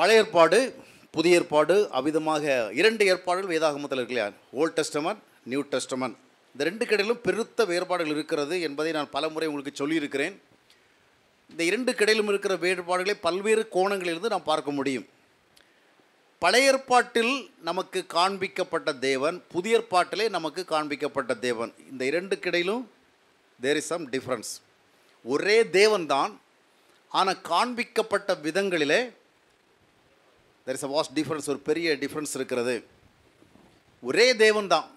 பழைய ஏற்பாடு புதிய ஏற்பாடு அவ்விதமாக இரண்டு ஏற்பாடுகள் வேதாகமத்தில் இருக்கலையா ஓல்ட் டெஸ்டமன் நியூ டெஸ்டமன் இந்த ரெண்டு கடையிலும் பெருத்த வேறுபாடுகள் இருக்கிறது என்பதை நான் பல முறை உங்களுக்கு சொல்லியிருக்கிறேன் இந்த இரண்டு கடையிலும் இருக்கிற வேறுபாடுகளை பல்வேறு கோணங்களிலிருந்து நாம் பார்க்க முடியும் பழைய ஏற்பாட்டில் நமக்கு காண்பிக்கப்பட்ட தேவன் புதிய ஏற்பாட்டிலே நமக்கு காண்பிக்கப்பட்ட தேவன் இந்த இரண்டு கிடையிலும் தேர் இஸ் சம் டிஃப்ரென்ஸ் ஒரே தேவன்தான் ஆனால் காண்பிக்கப்பட்ட விதங்களிலே there is a vast difference ஒரு பெரிய டிஃப்ரென்ஸ் இருக்கிறது ஒரே தேவன் தான்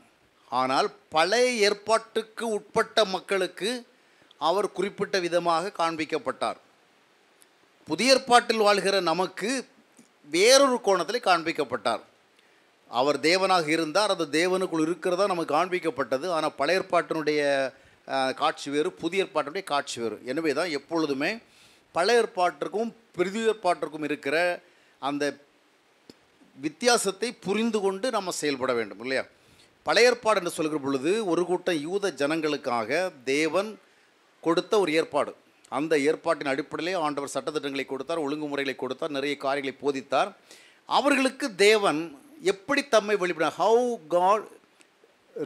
ஆனால் பழைய ஏற்பாட்டுக்கு உட்பட்ட மக்களுக்கு அவர் குறிப்பிட்ட விதமாக காண்பிக்கப்பட்டார் புதிய ஏற்பாட்டில் வாழ்கிற நமக்கு வேறொரு கோணத்தில் காண்பிக்கப்பட்டார் அவர் தேவனாக இருந்தார் அந்த தேவனுக்குள் இருக்கிறதா நமக்கு காண்பிக்கப்பட்டது ஆனால் பழைய ஏற்பாட்டினுடைய காட்சி வேறு புதிய ஏற்பாட்டினுடைய காட்சி வேறு எனவே தான் எப்பொழுதுமே பழைய ஏற்பாட்டிற்கும் புதிய ஏற்பாட்டிற்கும் இருக்கிற அந்த வித்தியாசத்தை புரிந்து கொண்டு நம்ம செயல்பட வேண்டும் இல்லையா பழைய ஏற்பாடு என்று சொல்கிற பொழுது ஒரு கூட்டம் யூத ஜனங்களுக்காக தேவன் கொடுத்த ஒரு ஏற்பாடு அந்த ஏற்பாட்டின் அடிப்படையிலே ஆண்டவர் சட்டத்திட்டங்களை கொடுத்தார் ஒழுங்குமுறைகளை கொடுத்தார் நிறைய காரியங்களை போதித்தார் அவர்களுக்கு தேவன் எப்படி தம்மை வெளிப்பட how God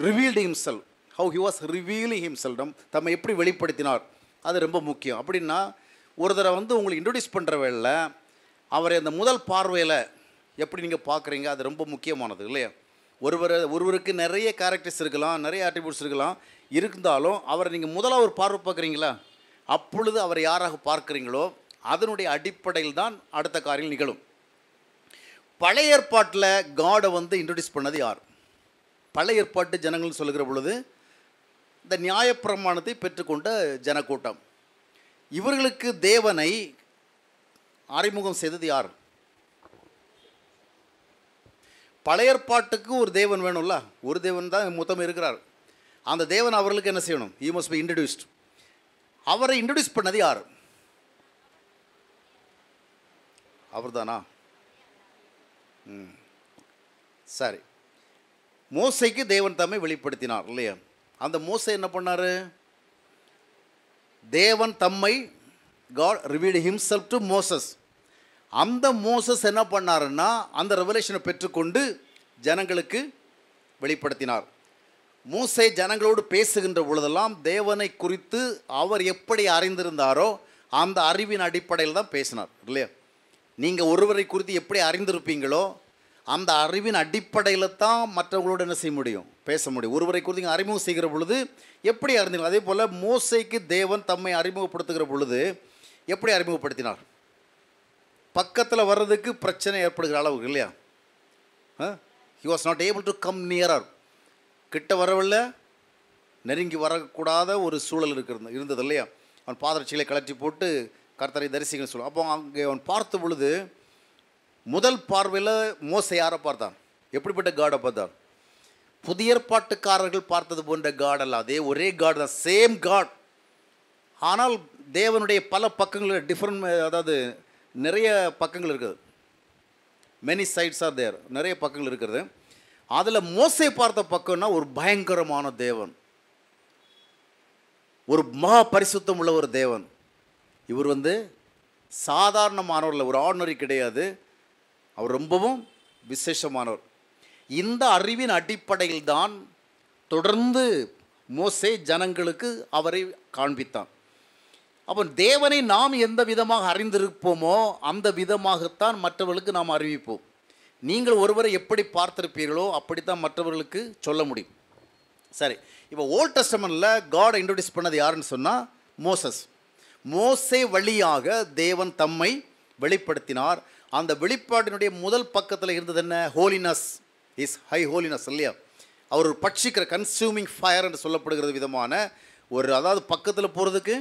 revealed himself how he was revealing himself நம் தம்மை எப்படி வெளிப்படுத்தினார் அது ரொம்ப முக்கியம் அப்படின்னா ஒரு தடவை வந்து உங்களுக்கு இன்ட்ரடியூஸ் பண்ணுற வேலை அவரை அந்த முதல் பார்வையில் எப்படி நீங்கள் பார்க்குறீங்க அது ரொம்ப முக்கியமானது இல்லையா ஒருவர் ஒருவருக்கு நிறைய கேரக்டர்ஸ் இருக்கலாம் நிறைய ஆட்டிபியூட்ஸ் இருக்கலாம் இருந்தாலும் அவரை நீங்கள் முதலாக ஒரு பார்வை பார்க்குறீங்களா அப்பொழுது அவர் யாராக பார்க்குறீங்களோ அதனுடைய அடிப்படையில் தான் அடுத்த காரியம் நிகழும் பழைய ஏற்பாட்டில் காடை வந்து இன்ட்ரடியூஸ் பண்ணது யார் பழைய ஏற்பாட்டு ஜனங்கள் சொல்லுகிற பொழுது இந்த நியாயப்பிரமாணத்தை பெற்றுக்கொண்ட ஜனக்கூட்டம் இவர்களுக்கு தேவனை அறிமுகம் செய்தது யார் பழையற்பாட்டுக்கு ஒரு தேவன் வேணும்ல ஒரு தேவன் தான் மொத்தம் இருக்கிறார் அந்த தேவன் அவர்களுக்கு என்ன செய்யணும் ஈ மஸ்ட் பி இன்ட்ரடியூஸ்ட் அவரை இன்ட்ரடியூஸ் பண்ணது யார் அவர் தானா ம் சரி மோசைக்கு தேவன் தம்மை வெளிப்படுத்தினார் இல்லையா அந்த மோசை என்ன பண்ணார் தேவன் தம்மை God revealed himself to Moses அந்த மோசஸ் என்ன பண்ணாருன்னா அந்த ரெவலேஷனை பெற்றுக்கொண்டு ஜனங்களுக்கு வெளிப்படுத்தினார் மூசை ஜனங்களோடு பேசுகின்ற பொழுதெல்லாம் தேவனை குறித்து அவர் எப்படி அறிந்திருந்தாரோ அந்த அறிவின் அடிப்படையில் தான் பேசினார் இல்லையா நீங்கள் ஒருவரை குறித்து எப்படி அறிந்திருப்பீங்களோ அந்த அறிவின் அடிப்படையில் தான் மற்றவங்களோடு என்ன செய்ய முடியும் பேச முடியும் ஒருவரை குறித்து நீங்கள் அறிமுகம் செய்கிற பொழுது எப்படி அறிந்தீங்க அதே போல் மூசைக்கு தேவன் தம்மை அறிமுகப்படுத்துகிற பொழுது எப்படி அறிமுகப்படுத்தினார் பக்கத்தில் வர்றதுக்கு பிரச்சனை ஏற்படுகிற அளவுக்கு இல்லையா he was not able to come nearer கிட்ட வரவில்லை நெருங்கி வரக்கூடாத ஒரு சூழல் இருக்கிறது இருந்தது இல்லையா அவன் பாதரட்சிகளை கலற்றி போட்டு கர்த்தரை தரிசிக்கணும்னு சொல்லுவான் அப்போ அங்கே அவன் பார்த்த பொழுது முதல் பார்வையில் மோச யாரை பார்த்தான் எப்படிப்பட்ட காடை பார்த்தான் புதிய ஏற்பாட்டுக்காரர்கள் பார்த்தது போன்ற காட் அல்ல அதே ஒரே காட் தான் சேம் காட் ஆனால் தேவனுடைய பல பக்கங்களில் டிஃப்ரெண்ட் அதாவது நிறைய பக்கங்கள் இருக்குது மெனி சைட்ஸ் ஆர் தேர் நிறைய பக்கங்கள் இருக்கிறது அதில் மோசை பார்த்த பக்கம்னா ஒரு பயங்கரமான தேவன் ஒரு மகா பரிசுத்தம் உள்ள ஒரு தேவன் இவர் வந்து சாதாரணமானவரில் ஒரு ஆர்டினரி கிடையாது அவர் ரொம்பவும் விசேஷமானவர் இந்த அறிவின் அடிப்படையில் தான் தொடர்ந்து மோசே ஜனங்களுக்கு அவரை காண்பித்தான் அப்போ தேவனை நாம் எந்த விதமாக அறிந்திருப்போமோ அந்த விதமாகத்தான் மற்றவர்களுக்கு நாம் அறிவிப்போம் நீங்கள் ஒருவரை எப்படி பார்த்திருப்பீர்களோ அப்படித்தான் மற்றவர்களுக்கு சொல்ல முடியும் சரி இப்போ ஓல்ட் டெஸ்டமனில் காட் இன்ட்ரடியூஸ் பண்ணது யாருன்னு சொன்னால் மோசஸ் மோசை வழியாக தேவன் தம்மை வெளிப்படுத்தினார் அந்த வெளிப்பாட்டினுடைய முதல் பக்கத்தில் இருந்தது என்ன ஹோலினஸ் இஸ் ஹை ஹோலினஸ் இல்லையா அவர் பட்சிக்கிற கன்சியூமிங் ஃபயர் என்று சொல்லப்படுகிறது விதமான ஒரு அதாவது பக்கத்தில் போகிறதுக்கு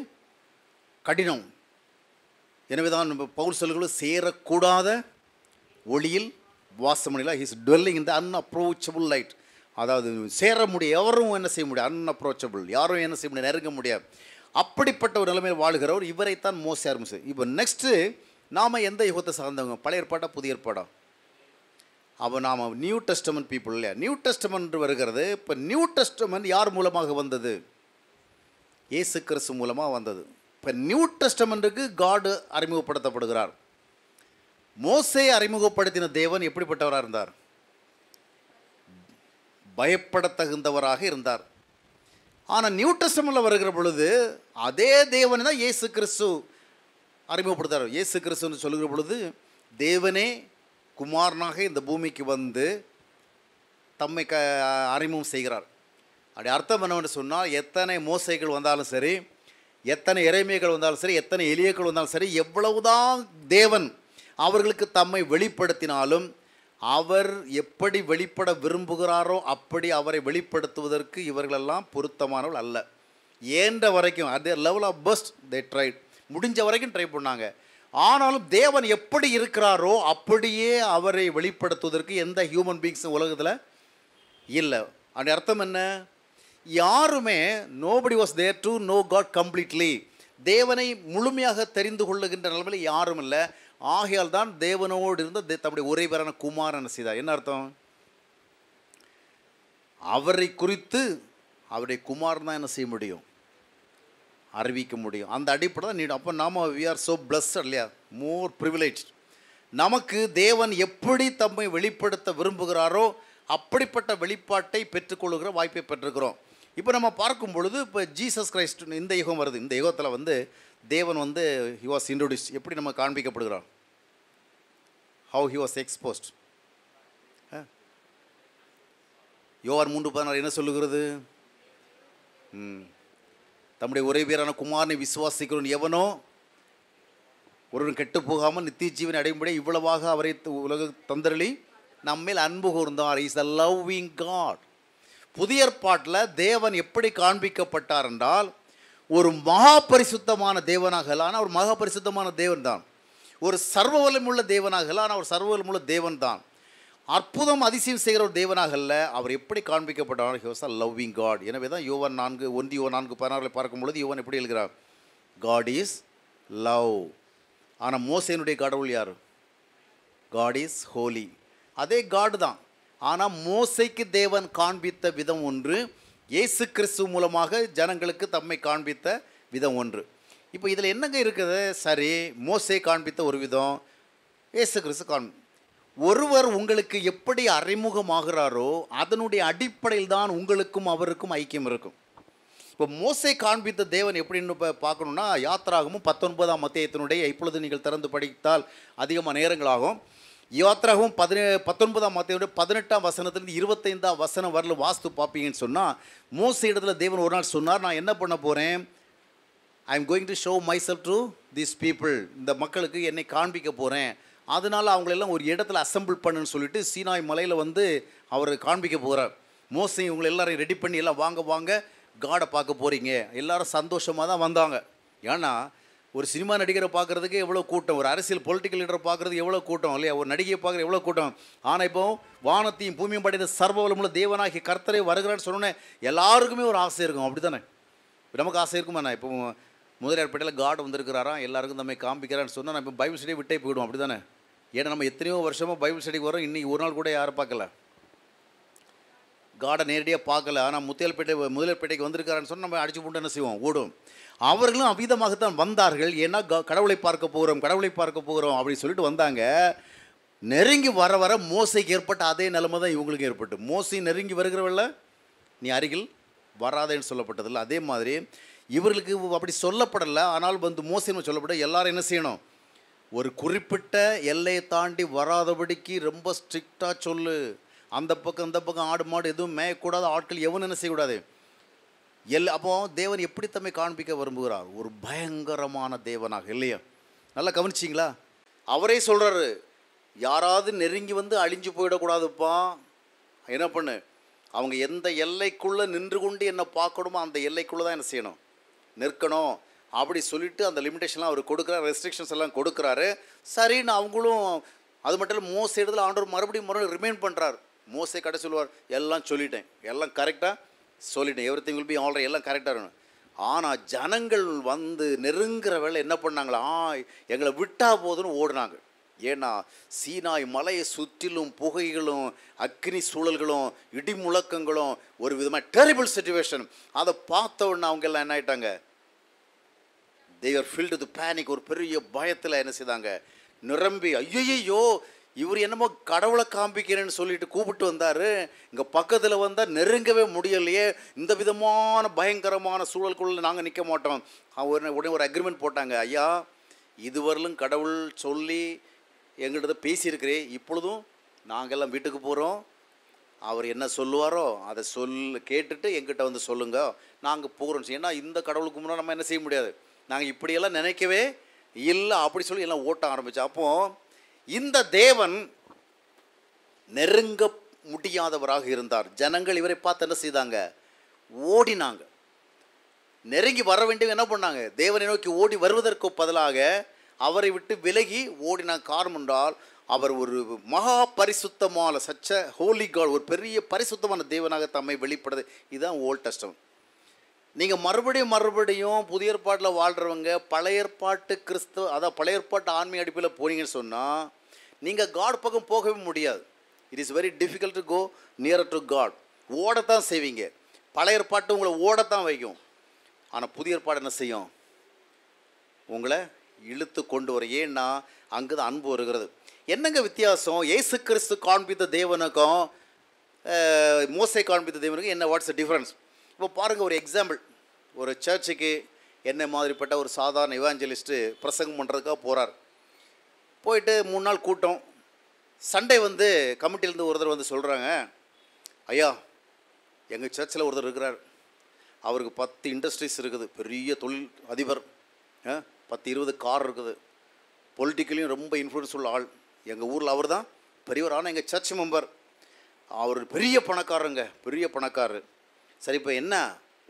கடினம் எனவே தான் நம்ம பவுல் செல்களும் சேரக்கூடாத ஒளியில் வாசமணியில் ஹிஸ் டுவெல்லிங் இந்த அன்அப்ரோச்சபிள் லைட் அதாவது சேர முடிய எவரும் என்ன செய்ய முடியாது அன்அப்ரோச்சபிள் யாரும் என்ன செய்ய முடியாது நெருங்க முடியாது அப்படிப்பட்ட ஒரு நிலைமையில் வாழ்கிறவர் இவரைத்தான் மோச ஆரம்பிச்சு இப்போ நெக்ஸ்ட்டு நாம் எந்த யுகத்தை சார்ந்தவங்க பழைய ஏற்பாடா புதிய ஏற்பாடா அப்போ நாம் நியூ டெஸ்டமெண்ட் பீப்புள் இல்லையா நியூ டெஸ்டமெண்ட் வருகிறது இப்போ நியூ டெஸ்டமெண்ட் யார் மூலமாக வந்தது ஏசு கிறிஸ்து மூலமாக வந்தது இப்போ நியூ டெஸ்டமெண்ட்டுக்கு காடு அறிமுகப்படுத்தப்படுகிறார் மோசே அறிமுகப்படுத்தின தேவன் எப்படிப்பட்டவராக இருந்தார் பயப்படத்தகுந்தவராக இருந்தார் ஆனால் நியூ டெஸ்டமெண்டில் வருகிற பொழுது அதே தேவன் தான் இயேசு கிறிஸ்து அறிமுகப்படுத்தார் இயேசு கிறிஸ்துன்னு சொல்கிற பொழுது தேவனே குமாரனாக இந்த பூமிக்கு வந்து தம்மை க அறிமுகம் செய்கிறார் அப்படி அர்த்தம் என்னவென்று சொன்னால் எத்தனை மோசைகள் வந்தாலும் சரி எத்தனை இறைமைகள் வந்தாலும் சரி எத்தனை எளியக்கள் வந்தாலும் சரி எவ்வளவுதான் தேவன் அவர்களுக்கு தம்மை வெளிப்படுத்தினாலும் அவர் எப்படி வெளிப்பட விரும்புகிறாரோ அப்படி அவரை வெளிப்படுத்துவதற்கு இவர்களெல்லாம் பொருத்தமானவள் அல்ல ஏன்ற வரைக்கும் அதே level of best they try முடிஞ்ச வரைக்கும் ட்ரை பண்ணாங்க ஆனாலும் தேவன் எப்படி இருக்கிறாரோ அப்படியே அவரை வெளிப்படுத்துவதற்கு எந்த ஹியூமன் பீங்ஸும் உலகத்தில் இல்லை அப்படி அர்த்தம் என்ன யாருமே nobody was there to know God completely தேவனை முழுமையாக தெரிந்து கொள்ளுகின்ற நிலைமையில் யாரும் இல்லை ஆகையால் தான் தேவனோடு இருந்த தம்முடைய ஒரே பேரான குமாரன் சீதா என்ன அர்த்தம் அவரை குறித்து அவருடைய குமாரன் தான் என்ன செய்ய முடியும் அறிவிக்க முடியும் அந்த அடிப்படை தான் நீ அப்போ நாம் வி ஆர் ஸோ பிளஸ்ட் இல்லையா மோர் ப்ரிவிலேஜ் நமக்கு தேவன் எப்படி தம்மை வெளிப்படுத்த விரும்புகிறாரோ அப்படிப்பட்ட வெளிப்பாட்டை பெற்றுக்கொள்கிற வாய்ப்பை பெற்றுக்கிறோம் இப்போ நம்ம பார்க்கும் பொழுது இப்போ ஜீசஸ் கிரைஸ்ட் இந்த யுகம் வருது இந்த யுகத்தில் வந்து தேவன் வந்து ஹி வாஸ் இன்ட்ரோடியூஸ் எப்படி நம்ம காண்பிக்கப்படுகிறான் ஹவு ஹி வாஸ் எக்ஸ்போஸ்ட் யோவார் மூன்று பதினாறு என்ன சொல்லுகிறது தம்முடைய ஒரே பேரான குமாரனை விசுவாசிக்கிறோம் எவனோ ஒருவன் கெட்டு போகாமல் நித்திய ஜீவனை அடையும்படி இவ்வளவாக அவரை உலக தந்தரளி நம்மேல் அன்பு கூர்ந்தார் இஸ் அ லவ்விங் காட் புதிய பாட்டில் தேவன் எப்படி காண்பிக்கப்பட்டார் என்றால் ஒரு மகா பரிசுத்தமான தேவனாக ஆனால் ஒரு மகா பரிசுத்தமான தேவன் தான் ஒரு சர்வவலமுள்ள தேவனாக ஆனால் ஒரு வலிமுள்ள தேவன் தான் அற்புதம் அதிசயம் செய்கிற ஒரு தேவனாக இல்லை அவர் எப்படி காண்பிக்கப்பட்டார் he was a loving God எனவே தான் யோவன் நான்கு ஒன்று யோவன் நான்கு பார்க்கும் பொழுது யோவன் எப்படி எழுகிறார் காட் இஸ் லவ் ஆனால் மோசையனுடைய கடவுள் யார் காட் இஸ் ஹோலி அதே காடு தான் ஆனால் மோசைக்கு தேவன் காண்பித்த விதம் ஒன்று இயேசு கிறிஸ்து மூலமாக ஜனங்களுக்கு தம்மை காண்பித்த விதம் ஒன்று இப்போ இதில் என்னங்க இருக்குது சரி மோசை காண்பித்த ஒரு விதம் இயேசு கிறிஸ்து காண் ஒருவர் உங்களுக்கு எப்படி அறிமுகமாகிறாரோ அதனுடைய அடிப்படையில் தான் உங்களுக்கும் அவருக்கும் ஐக்கியம் இருக்கும் இப்போ மோசை காண்பித்த தேவன் எப்படின்னு இப்போ பார்க்கணுன்னா யாத்திராகவும் பத்தொன்பதாம் மத்தியத்தினுடைய இப்பொழுது நீங்கள் திறந்து படித்தால் அதிகமாக நேரங்களாகும் யாத்திராகவும் பதினே பத்தொன்பதாம் மத்தியோட பதினெட்டாம் வசனத்துலேருந்து இருபத்தைந்தாம் வசனம் வரல வாஸ்து பார்ப்பீங்கன்னு சொன்னால் மோச இடத்துல தேவன் ஒரு நாள் சொன்னார் நான் என்ன பண்ண போகிறேன் I am going to show myself to this people இந்த மக்களுக்கு என்னை காண்பிக்க போகிறேன் அதனால் அவங்களெல்லாம் ஒரு இடத்துல அசம்பிள் பண்ணுன்னு சொல்லிட்டு சீனாய் மலையில் வந்து அவர் காண்பிக்க போகிறார் மோசை இவங்களை எல்லாரையும் ரெடி பண்ணி எல்லாம் வாங்க வாங்க காடை பார்க்க போகிறீங்க எல்லோரும் சந்தோஷமாக தான் வந்தாங்க ஏன்னா ஒரு சினிமா நடிகரை பார்க்குறதுக்கு எவ்வளோ கூட்டம் ஒரு அரசியல் பொலிட்டிக்கல் லீடரை பார்க்குறதுக்கு எவ்வளோ கூட்டம் இல்லையா ஒரு நடிகையை பார்க்குற எவ்வளோ கூட்டம் ஆனால் இப்போ வானத்தையும் பூமியும் படைத்த சர்வவலமுள்ள தேவனாகி கர்த்தரை வருகிறான்னு சொன்னோன்னே எல்லாருக்குமே ஒரு ஆசை இருக்கும் அப்படி தானே நமக்கு ஆசை இருக்குமாண்ணா இப்போ முதலியார்பேட்டையில் காட் வந்திருக்கிறாராம் எல்லாருக்கும் நம்மை காமிக்கிறான்னு சொன்னால் நம்ம பைபிள் ஸ்டடி விட்டே போயிடுவோம் அப்படி தானே ஏன்னா நம்ம எத்தனையோ வருஷமாக பைபிள் ஸ்டடிக்கு வரோம் இன்றைக்கி ஒரு நாள் கூட யாரும் பார்க்கல காடை நேரடியாக பார்க்கல ஆனால் முத்தியல்பேட்டை முதலியல்பேட்டைக்கு வந்திருக்காருன்னு சொன்னால் நம்ம அடிச்சு போட்டு என்ன செய்வோம் ஓடும் அவர்களும் அவ்விதமாகத்தான் வந்தார்கள் ஏன்னா கடவுளை பார்க்க போகிறோம் கடவுளை பார்க்க போகிறோம் அப்படின்னு சொல்லிட்டு வந்தாங்க நெருங்கி வர வர மோசைக்கு ஏற்பட்ட அதே நிலைமை தான் இவங்களுக்கு ஏற்பட்டு மோசை நெருங்கி வருகிறவள்ள நீ அருகில் வராதேன்னு சொல்லப்பட்டதில்லை அதே மாதிரி இவர்களுக்கு அப்படி சொல்லப்படலை ஆனால் வந்து மோசைன்னு சொல்லப்பட எல்லாரும் என்ன செய்யணும் ஒரு குறிப்பிட்ட எல்லையை தாண்டி வராதபடிக்கு ரொம்ப ஸ்ட்ரிக்டாக சொல்லு அந்த பக்கம் இந்த பக்கம் ஆடு மாடு எதுவும் மேயக்கூடாது ஆட்கள் எவன் என்ன செய்யக்கூடாது எல் அப்போ தேவன் எப்படி தம்மை காண்பிக்க விரும்புகிறார் ஒரு பயங்கரமான தேவனாக இல்லையா நல்லா கவனிச்சிங்களா அவரே சொல்கிறாரு யாராவது நெருங்கி வந்து அழிஞ்சு போயிடக்கூடாதுப்பா என்ன பண்ணு அவங்க எந்த எல்லைக்குள்ளே நின்று கொண்டு என்ன பார்க்கணுமோ அந்த எல்லைக்குள்ளே தான் என்ன செய்யணும் நிற்கணும் அப்படி சொல்லிவிட்டு அந்த லிமிடேஷன்லாம் அவர் கொடுக்குறாரு ரெஸ்ட்ரிக்ஷன்ஸ் எல்லாம் கொடுக்குறாரு சரின்னு அவங்களும் அது மட்டும் இல்லை மோஸ்ட் இடத்துல ஆண்டவர் மறுபடியும் மறுபடியும் ரிமைண்ட் பண்ணுறாரு மோசே கடை சொல்லுவார் எல்லாம் சொல்லிட்டேன் எல்லாம் கரெக்டாக சொல்லிட்டேன் everything will be already எல்லாம் கரெக்டாக இருக்கணும் ஆனால் ஜனங்கள் வந்து நெருங்குற வேலை என்ன பண்ணாங்களா எங்களை விட்டால் போதுன்னு ஓடினாங்க ஏன்னா சீனாய் மலையை சுற்றிலும் புகைகளும் அக்னி சூழல்களும் இடி முழக்கங்களும் ஒரு விதமாக டெரிபிள் சுச்சுவேஷன் அதை பார்த்த உடனே அவங்க எல்லாம் என்ன ஆயிட்டாங்க தேவர் ஃபீல்டு பேனிக் ஒரு பெரிய பயத்தில் என்ன செய்தாங்க நிரம்பி ஐயையோ இவர் என்னமோ கடவுளை காண்பிக்கிறேன்னு சொல்லிட்டு கூப்பிட்டு வந்தார் இங்கே பக்கத்தில் வந்தால் நெருங்கவே முடியலையே இந்த விதமான பயங்கரமான சூழலுக்குள்ளே நாங்கள் நிற்க மாட்டோம் அவர் உடனே ஒரு அக்ரிமெண்ட் போட்டாங்க ஐயா இதுவரையிலும் கடவுள் சொல்லி எங்கள்கிட்ட பேசியிருக்கிறேன் இப்பொழுதும் நாங்கள்லாம் வீட்டுக்கு போகிறோம் அவர் என்ன சொல்லுவாரோ அதை சொல் கேட்டுட்டு எங்கிட்ட வந்து சொல்லுங்கள் நாங்கள் போகிறோம் ஏன்னா இந்த கடவுளுக்கு முன்னாடி நம்ம என்ன செய்ய முடியாது நாங்கள் இப்படியெல்லாம் நினைக்கவே இல்லை அப்படி சொல்லி எல்லாம் ஓட்ட ஆரம்பித்தோம் அப்போது இந்த தேவன் நெருங்க முடியாதவராக இருந்தார் ஜனங்கள் இவரை பார்த்து என்ன செய்தாங்க ஓடினாங்க நெருங்கி வர வேண்டும் என்ன பண்ணாங்க தேவனை நோக்கி ஓடி வருவதற்கு பதிலாக அவரை விட்டு விலகி ஓடின காரணம் என்றால் அவர் ஒரு மகா பரிசுத்தமான சச்ச ஹோலி கால் ஒரு பெரிய பரிசுத்தமான தேவனாக தம்மை வெளிப்படுது இதுதான் ஓல்ட் டெஸ்டம் நீங்கள் மறுபடியும் மறுபடியும் புதிய ஏற்பாட்டில் வாழ்கிறவங்க பழைய கிறிஸ்துவ அதான் பழைய ஏற்பாட்டு ஆன்மீக அடிப்பில் போனீங்கன்னு சொன்னால் நீங்கள் காட் பக்கம் போகவே முடியாது it is very difficult to go near to God ஓடத்தான் செய்வீங்க பழைய உங்களை ஓடத்தான் வைக்கும் ஆனால் புதிய ஏற்பாடு என்ன செய்யும் உங்களை இழுத்து கொண்டு வர ஏன்னா அங்கே தான் அன்பு வருகிறது என்னங்க வித்தியாசம் ஏசு கிறிஸ்து காண்பித்த தேவனுக்கும் மோசை காண்பித்த தேவனுக்கும் என்ன வாட்ஸ் டிஃப்ரென்ஸ் இப்போ பாருங்கள் ஒரு எக்ஸாம்பிள் ஒரு சர்ச்சுக்கு என்ன மாதிரிப்பட்ட ஒரு சாதாரண இவாஞ்சலிஸ்ட்டு பிரசங்கம் பண்ணுறதுக்காக போகிறார் போயிட்டு மூணு நாள் கூட்டம் சண்டே வந்து கமிட்டிலேருந்து ஒருத்தர் வந்து சொல்கிறாங்க ஐயா எங்கள் சர்ச்சில் ஒருத்தர் இருக்கிறார் அவருக்கு பத்து இண்டஸ்ட்ரீஸ் இருக்குது பெரிய தொழில் அதிபர் பத்து இருபது கார் இருக்குது பொலிட்டிக்கலையும் ரொம்ப இன்ஃப்ளூயன்ஸ் உள்ள ஆள் எங்கள் ஊரில் அவர் தான் பெரியவர் ஆனால் எங்கள் சர்ச் மெம்பர் அவர் பெரிய பணக்காரங்க பெரிய பணக்காரர் சரி இப்போ என்ன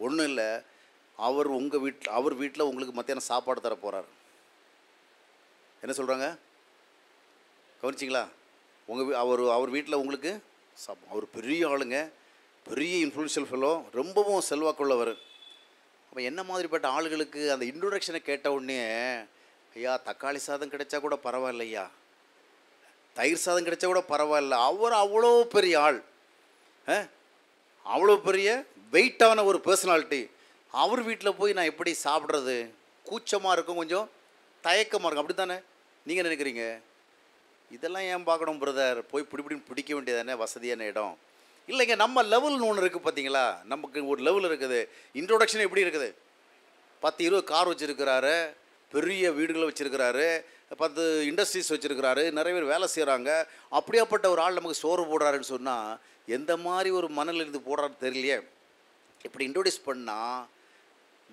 ஒன்றும் இல்லை அவர் உங்கள் வீட்டில் அவர் வீட்டில் உங்களுக்கு மத்தியானம் சாப்பாடு தர போகிறார் என்ன சொல்கிறாங்க கவனிச்சிங்களா உங்கள் அவர் அவர் வீட்டில் உங்களுக்கு சாப் அவர் பெரிய ஆளுங்க பெரிய இன்ஃப்ளூன்ஷியல் ஃபெல்லோ ரொம்பவும் செல்வாக்குள்ளவர் அப்போ என்ன மாதிரிப்பட்ட ஆளுகளுக்கு அந்த இன்ட்ரொடக்ஷனை கேட்ட உடனே ஐயா தக்காளி சாதம் கிடைச்சா கூட பரவாயில்ல ஐயா தயிர் சாதம் கிடைச்சா கூட பரவாயில்ல அவர் அவ்வளோ பெரிய ஆள் அவ்வளோ பெரிய வெயிட்டான ஒரு பர்சனாலிட்டி அவர் வீட்டில் போய் நான் எப்படி சாப்பிட்றது கூச்சமாக இருக்கும் கொஞ்சம் தயக்கமாக இருக்கும் அப்படி தானே நீங்கள் நினைக்கிறீங்க இதெல்லாம் ஏன் பார்க்கணும் பிரதர் போய் பிடி பிடின்னு பிடிக்க வேண்டியதானே வசதியான இடம் இல்லைங்க நம்ம லெவல்னு ஒன்று இருக்குது பார்த்தீங்களா நமக்கு ஒரு லெவல் இருக்குது இன்ட்ரொடக்ஷன் எப்படி இருக்குது பத்து இருபது கார் வச்சுருக்கிறாரு பெரிய வீடுகளை வச்சுருக்கிறாரு பத்து இண்டஸ்ட்ரீஸ் வச்சுருக்கிறாரு நிறைய பேர் வேலை செய்கிறாங்க அப்படியாப்பட்ட ஒரு ஆள் நமக்கு சோறு போடுறாருன்னு சொன்னால் எந்த மாதிரி ஒரு மணல் இருந்து போடுறாரு தெரியலையே இப்படி இன்ட்ரொடியூஸ் பண்ணால்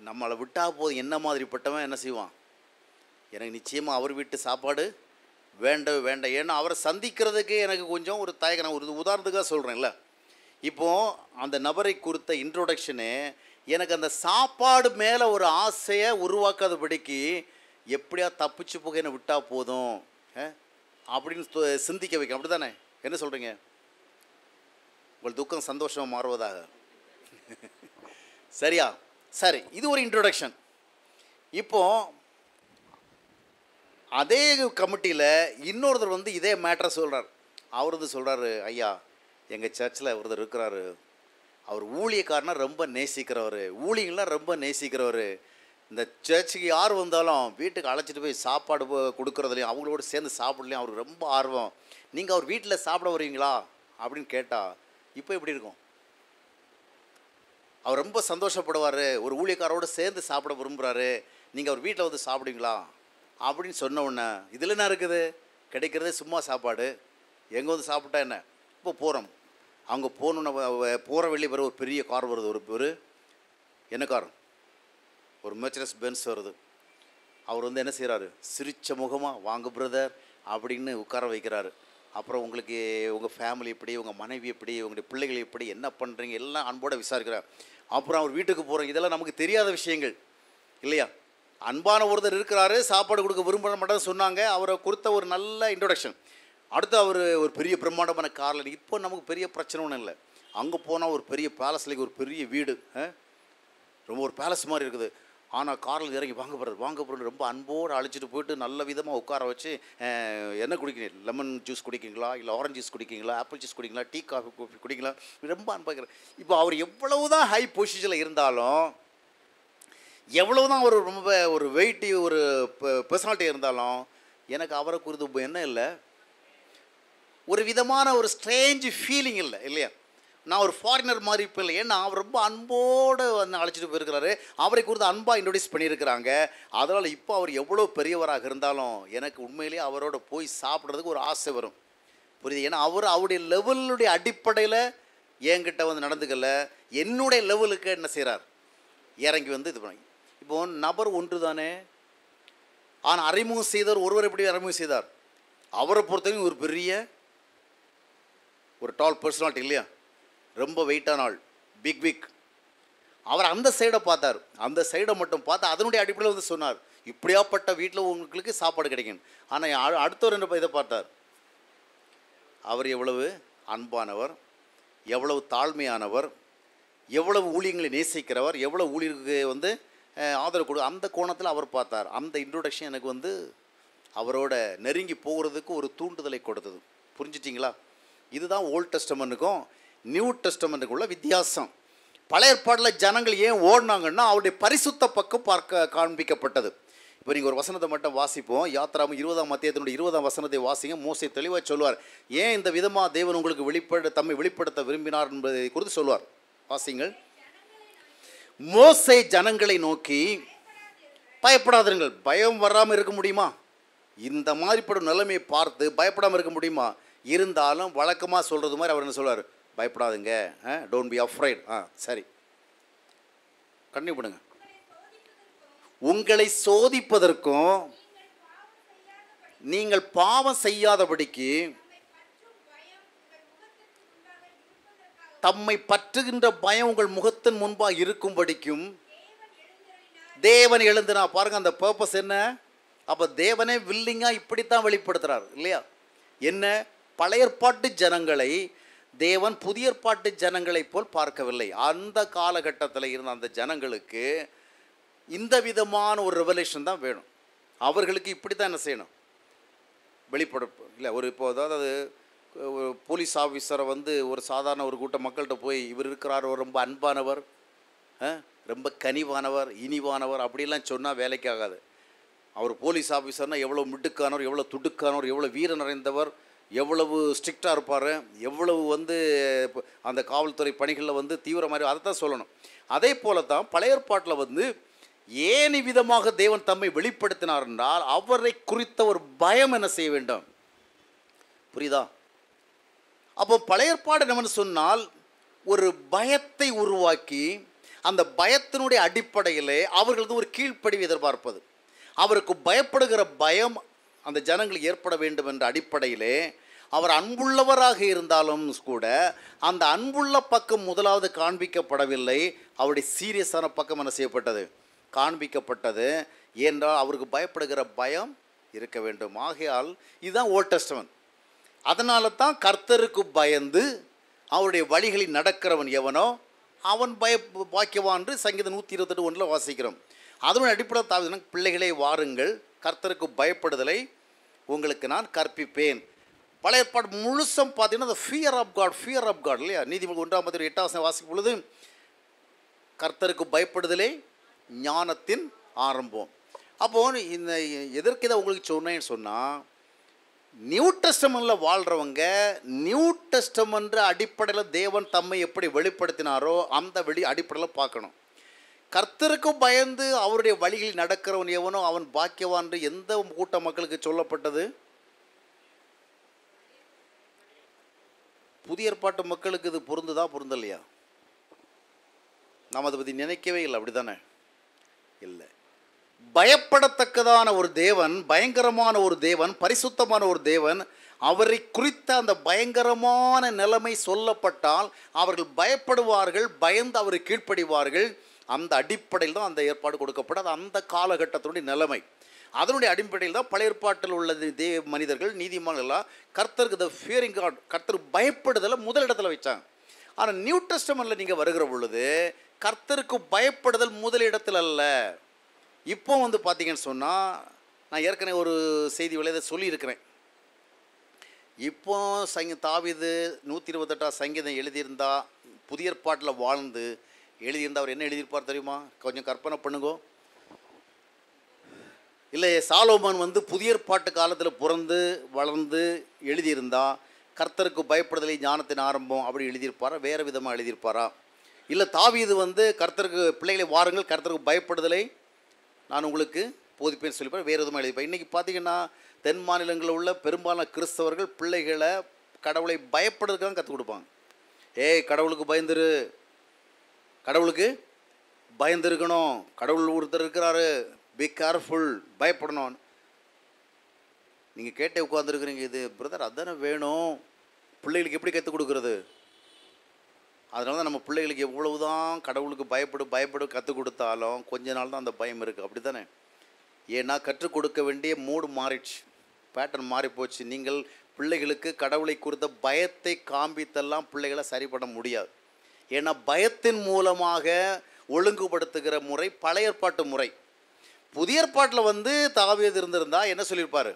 நம்மளை விட்டால் போதும் என்ன மாதிரி பட்டவன் என்ன செய்வான் எனக்கு நிச்சயமாக அவர் வீட்டு சாப்பாடு வேண்டவே வேண்டாம் ஏன்னா அவரை சந்திக்கிறதுக்கே எனக்கு கொஞ்சம் ஒரு தயக்க நான் ஒரு உதாரணத்துக்காக சொல்கிறேன்ல இப்போது அந்த நபரை குறித்த இன்ட்ரொடக்ஷனு எனக்கு அந்த சாப்பாடு மேலே ஒரு ஆசையை உருவாக்காதபடிக்கு எப்படியா தப்பிச்சு போக என்னை விட்டால் போதும் அப்படின்னு சிந்திக்க வைக்கும் அப்படி தானே என்ன சொல்கிறீங்க உங்கள் துக்கம் சந்தோஷமாக மாறுவதாக சரியா சரி இது ஒரு இன்ட்ரொடக்ஷன் இப்போது அதே கமிட்டியில் இன்னொருத்தர் வந்து இதே மேட்ரை சொல்கிறார் அவர் வந்து சொல்கிறாரு ஐயா எங்கள் சர்ச்சில் ஒருத்தர் இருக்கிறாரு அவர் ஊழியக்காரனா ரொம்ப நேசிக்கிறவர் ஊழியங்களாம் ரொம்ப நேசிக்கிறவர் இந்த சர்ச்சுக்கு யார் வந்தாலும் வீட்டுக்கு அழைச்சிட்டு போய் சாப்பாடு கொடுக்குறதுலையும் அவங்களோட சேர்ந்து சாப்பிட்லையும் அவருக்கு ரொம்ப ஆர்வம் நீங்கள் அவர் வீட்டில் சாப்பிட வருவீங்களா அப்படின்னு கேட்டால் இப்போ எப்படி இருக்கும் அவர் ரொம்ப சந்தோஷப்படுவார் ஒரு ஊழியக்காரோடு சேர்ந்து சாப்பிட விரும்புகிறாரு நீங்கள் அவர் வீட்டில் வந்து சாப்பிடுவீங்களா அப்படின்னு சொன்ன உடனே இதில் என்ன இருக்குது கிடைக்கிறதே சும்மா சாப்பாடு எங்கே வந்து சாப்பிட்டா என்ன இப்போ போகிறோம் அவங்க போகணுன்னா போகிற வெளியே வர ஒரு பெரிய கார் வருது ஒரு பேர் என்ன கார் ஒரு மெச்சரஸ் பென்ஸ் வருது அவர் வந்து என்ன செய்கிறாரு சிரித்த முகமாக வாங்க பிரதர் அப்படின்னு உட்கார வைக்கிறாரு அப்புறம் உங்களுக்கு உங்கள் ஃபேமிலி எப்படி உங்கள் மனைவி எப்படி உங்களுடைய பிள்ளைகள் எப்படி என்ன பண்ணுறீங்க எல்லாம் அன்போடு விசாரிக்கிறேன் அப்புறம் அவர் வீட்டுக்கு போகிறோம் இதெல்லாம் நமக்கு தெரியாத விஷயங்கள் இல்லையா அன்பான ஒருத்தர் இருக்கிறாரு சாப்பாடு கொடுக்க விரும்ப மாட்டேன்னு சொன்னாங்க அவரை கொடுத்த ஒரு நல்ல இன்ட்ரொடக்ஷன் அடுத்து அவர் ஒரு பெரிய பிரம்மாண்டமான காரில் இப்போ நமக்கு பெரிய பிரச்சனை ஒன்றும் இல்லை அங்கே போனால் ஒரு பெரிய பேலஸ்லேக்கு ஒரு பெரிய வீடு ரொம்ப ஒரு பேலஸ் மாதிரி இருக்குது ஆனால் காரில் இறங்கி வாங்க போகிறது வாங்க போகிறது ரொம்ப அன்போடு அழைச்சிட்டு போயிட்டு நல்ல விதமாக உட்கார வச்சு என்ன குடிக்கிறீங்க லெமன் ஜூஸ் குடிக்கிறீங்களா இல்லை ஆரஞ்சு ஜூஸ் குடிக்கிங்களா ஆப்பிள் ஜூஸ் குடிங்களா டீ காஃபி காஃபி குடிக்கலாம் ரொம்ப அன்பாக இப்போ அவர் எவ்வளவு தான் ஹை பொசிஷனில் இருந்தாலும் எவ்வளவு தான் ஒரு ரொம்ப ஒரு வெயிட்டி ஒரு பெர்சனாலிட்டி இருந்தாலும் எனக்கு அவரை குறித்து என்ன இல்லை ஒரு விதமான ஒரு ஸ்ட்ரேஞ்சு ஃபீலிங் இல்லை இல்லையா நான் ஒரு ஃபாரினர் மாதிரி இப்போ இல்லை ஏன்னா அவர் ரொம்ப அன்போடு வந்து அழைச்சிட்டு போயிருக்கிறாரு அவரை குறித்து அன்பாக இன்ட்ரடியூஸ் பண்ணியிருக்கிறாங்க அதனால் இப்போ அவர் எவ்வளோ பெரியவராக இருந்தாலும் எனக்கு உண்மையிலேயே அவரோட போய் சாப்பிட்றதுக்கு ஒரு ஆசை வரும் புரியுது ஏன்னா அவர் அவருடைய லெவலுடைய அடிப்படையில் என்கிட்ட வந்து நடந்துக்கல என்னுடைய லெவலுக்கு என்ன செய்கிறார் இறங்கி வந்து இது பண்ணி இப்போ நபர் ஒன்று தானே ஆனால் அறிமுகம் செய்தார் ஒருவர் எப்படி அறிமுகம் செய்தார் அவரை பொறுத்தவரைக்கும் ஒரு பெரிய ஒரு டால் பர்சனாலிட்டி இல்லையா ரொம்ப வெயிட்டான ஆள் பிக் பிக் அவர் அந்த சைடை பார்த்தார் அந்த சைடை மட்டும் பார்த்து அதனுடைய அடிப்படையில் வந்து சொன்னார் இப்படியாப்பட்ட வீட்டில் உங்களுக்கு சாப்பாடு கிடைக்கும் ஆனால் அடுத்தவர் என்ன இதை பார்த்தார் அவர் எவ்வளவு அன்பானவர் எவ்வளவு தாழ்மையானவர் எவ்வளவு ஊழியங்களை நேசிக்கிறவர் எவ்வளவு ஊழியருக்கு வந்து ஆதரவு கொடு அந்த கோணத்தில் அவர் பார்த்தார் அந்த இன்ட்ரோடக்ஷன் எனக்கு வந்து அவரோட நெருங்கி போகிறதுக்கு ஒரு தூண்டுதலை கொடுத்தது புரிஞ்சிட்டிங்களா இதுதான் ஓல்ட் டெஸ்டமனுக்கும் நியூ டெஸ்டமெண்ட்டுக்குள்ள வித்தியாசம் பழைய ஏற்பாடில் ஜனங்கள் ஏன் ஓடினாங்கன்னா அவருடைய பரிசுத்த பக்கம் பார்க்க காண்பிக்கப்பட்டது இப்போ நீங்கள் ஒரு வசனத்தை மட்டும் வாசிப்போம் யாத்திராம இருபதாம் மத்தியத்தினுடைய இருபதாம் வசனத்தை வாசிங்க மோசை தெளிவாக சொல்லுவார் ஏன் இந்த விதமாக தேவன் உங்களுக்கு வெளிப்பட தம்மை வெளிப்படுத்த விரும்பினார் என்பதை குறித்து சொல்லுவார் வாசிங்கள் மோசை ஜனங்களை நோக்கி பயப்படாதீர்கள் பயம் வராமல் இருக்க முடியுமா இந்த மாதிரிப்படும் நிலைமையை பார்த்து பயப்படாமல் இருக்க முடியுமா இருந்தாலும் வழக்கமாக சொல்கிறது மாதிரி அவர் என்ன சொல்வார் பயப்படாதுங்க டோன்ட் பி அஃப்ரைட் ஆ சரி கண்டிப்பிடுங்க பண்ணுங்க உங்களை சோதிப்பதற்கும் நீங்கள் பாவம் செய்யாதபடிக்கு தம்மை பற்றுகின்ற பயம் உங்கள் முகத்தின் முன்பாக இருக்கும்படிக்கும் தேவன் எழுந்தினா பாருங்க அந்த பர்பஸ் என்ன அப்போ தேவனே வில்லிங்காக இப்படித்தான் வெளிப்படுத்துறாரு இல்லையா என்ன பழையற்பாட்டு ஜனங்களை தேவன் புதிய பாட்டு ஜனங்களைப் போல் பார்க்கவில்லை அந்த காலகட்டத்தில் இருந்த அந்த ஜனங்களுக்கு இந்த விதமான ஒரு ரெவலேஷன் தான் வேணும் அவர்களுக்கு இப்படி தான் என்ன செய்யணும் வெளிப்பட இல்லை ஒரு இப்போ அதாவது ஒரு போலீஸ் ஆஃபீஸரை வந்து ஒரு சாதாரண ஒரு கூட்டம் மக்கள்கிட்ட போய் இவர் இருக்கிறார் ரொம்ப அன்பானவர் ரொம்ப கனிவானவர் இனிவானவர் அப்படிலாம் சொன்னால் வேலைக்காகாது அவர் போலீஸ் ஆஃபீஸர்னால் எவ்வளோ மிட்டுக்கானவர் எவ்வளோ துடுக்கானவர் எவ்வளோ வீர நிறைந்தவர் எவ்வளவு ஸ்ட்ரிக்டாக இருப்பார் எவ்வளவு வந்து அந்த காவல்துறை பணிகளில் வந்து தீவிர மாதிரி அதை தான் சொல்லணும் அதே போல தான் பழைய ஏற்பாட்டில் வந்து ஏனி விதமாக தேவன் தம்மை வெளிப்படுத்தினார் என்றால் அவரை குறித்த ஒரு பயம் என்ன செய்ய வேண்டும் புரியுதா அப்போ பழைய ஏற்பாடு என்னவென்னு சொன்னால் ஒரு பயத்தை உருவாக்கி அந்த பயத்தினுடைய அடிப்படையிலே அவர்களது ஒரு கீழ்ப்படிவு எதிர்பார்ப்பது அவருக்கு பயப்படுகிற பயம் அந்த ஜனங்கள் ஏற்பட வேண்டும் என்ற அடிப்படையிலே அவர் அன்புள்ளவராக இருந்தாலும் கூட அந்த அன்புள்ள பக்கம் முதலாவது காண்பிக்கப்படவில்லை அவருடைய சீரியஸான பக்கம் என்ன செய்யப்பட்டது காண்பிக்கப்பட்டது என்றால் அவருக்கு பயப்படுகிற பயம் இருக்க வேண்டும் ஆகையால் இதுதான் ஓட்டஸ்டவன் அதனால தான் கர்த்தருக்கு பயந்து அவருடைய வழிகளில் நடக்கிறவன் எவனோ அவன் பய பாக்கியவான் என்று சங்கீதம் நூற்றி இருபத்தெட்டு ஒன்றில் வாசிக்கிறோம் அதனுடைய அடிப்படை தாவிதனா பிள்ளைகளே வாருங்கள் கர்த்தருக்கு பயப்படுதலை உங்களுக்கு நான் கற்பிப்பேன் பழைய பாட்டு முழுசும் பார்த்தீங்கன்னா அந்த fear of God fear of God இல்லையா நீதிமன்ற ஒன்றாம் பதிவு எட்டாம் வாசிக்கும் பொழுது கர்த்தருக்கு பயப்படுதலே ஞானத்தின் ஆரம்பம் அப்போது இந்த எதற்கு இதை உங்களுக்கு சொன்னேன்னு சொன்னால் நியூ டெஸ்டமனில் வாழ்கிறவங்க நியூ டெஸ்டமன்ற அடிப்படையில் தேவன் தம்மை எப்படி வெளிப்படுத்தினாரோ அந்த வெளி அடிப்படையில் பார்க்கணும் கர்த்தருக்கும் பயந்து அவருடைய வழிகளில் நடக்கிறவன் எவனோ அவன் பாக்கியவான் எந்த கூட்ட மக்களுக்கு சொல்லப்பட்டது புதிய ஏற்பாட்டு மக்களுக்கு இது பொருந்துதா பொருந்தலையா நாம் அதை பற்றி நினைக்கவே இல்லை அப்படி தானே இல்லை பயப்படத்தக்கதான ஒரு தேவன் பயங்கரமான ஒரு தேவன் பரிசுத்தமான ஒரு தேவன் அவரை குறித்த அந்த பயங்கரமான நிலைமை சொல்லப்பட்டால் அவர்கள் பயப்படுவார்கள் பயந்து அவரை கீழ்ப்படிவார்கள் அந்த அடிப்படையில் தான் அந்த ஏற்பாடு கொடுக்கப்படாது அந்த காலகட்டத்தினுடைய நிலைமை அதனுடைய அடிப்படையில் தான் பழைய ஏற்பாட்டில் உள்ளது தே மனிதர்கள் நீதிமான்கள்லாம் கர்த்தருக்கு த ஃபியரிங் காட் கர்த்தர் பயப்படுதலை முதலிடத்தில் வச்சாங்க ஆனால் நியூ டெஸ்டமெண்ட்டில் நீங்கள் வருகிற பொழுது கர்த்தருக்கு பயப்படுதல் முதலிடத்தில் அல்ல இப்போ வந்து பார்த்தீங்கன்னு சொன்னால் நான் ஏற்கனவே ஒரு செய்தி விளையாத சொல்லியிருக்கிறேன் இப்போ சங்க தாவிது நூற்றி இருபத்தெட்டாம் சங்கீதம் எழுதியிருந்தா புதிய ஏற்பாட்டில் வாழ்ந்து எழுதியிருந்தால் அவர் என்ன எழுதியிருப்பார் தெரியுமா கொஞ்சம் கற்பனை பண்ணுங்க இல்லை சாலோமான் வந்து புதிய பாட்டு காலத்தில் பிறந்து வளர்ந்து எழுதியிருந்தா கர்த்தருக்கு பயப்படுதலை ஞானத்தின் ஆரம்பம் அப்படி எழுதியிருப்பாரா வேறு விதமாக எழுதியிருப்பாரா இல்லை தாவீது வந்து கர்த்தருக்கு பிள்ளைகளை வாருங்கள் கர்த்தருக்கு பயப்படுதலை நான் உங்களுக்கு போதிப்பேன்னு சொல்லிப்பார் வேறு விதமாக எழுதிப்பேன் இன்றைக்கி பார்த்தீங்கன்னா தென் மாநிலங்களில் உள்ள பெரும்பாலான கிறிஸ்தவர்கள் பிள்ளைகளை கடவுளை பயப்படுறதுக்காக கற்றுக் கொடுப்பாங்க ஏய் கடவுளுக்கு பயந்துரு கடவுளுக்கு பயந்துருக்கணும் கடவுள் ஒருத்தர் இருக்கிறாரு பி கேர்ஃபுல் பயப்படணும் நீங்கள் கேட்டே உட்காந்துருக்குறீங்க இது பிரதர் அதானே வேணும் பிள்ளைகளுக்கு எப்படி கற்றுக் கொடுக்குறது அதனால தான் நம்ம பிள்ளைகளுக்கு எவ்வளவு தான் கடவுளுக்கு பயப்படு பயப்படு கற்றுக் கொடுத்தாலும் கொஞ்ச நாள் தான் அந்த பயம் இருக்குது அப்படி தானே ஏன்னா கற்றுக் கொடுக்க வேண்டிய மூடு மாறிடுச்சு பேட்டர்ன் மாறி போச்சு நீங்கள் பிள்ளைகளுக்கு கடவுளை குறித்த பயத்தை காண்பித்தெல்லாம் பிள்ளைகளை சரிபட முடியாது ஏன்னா பயத்தின் மூலமாக ஒழுங்குபடுத்துகிற முறை பழையற்பாட்டு முறை புதிய ஏற்பாட்டில் வந்து தாவியது இருந்திருந்தால் என்ன சொல்லியிருப்பார்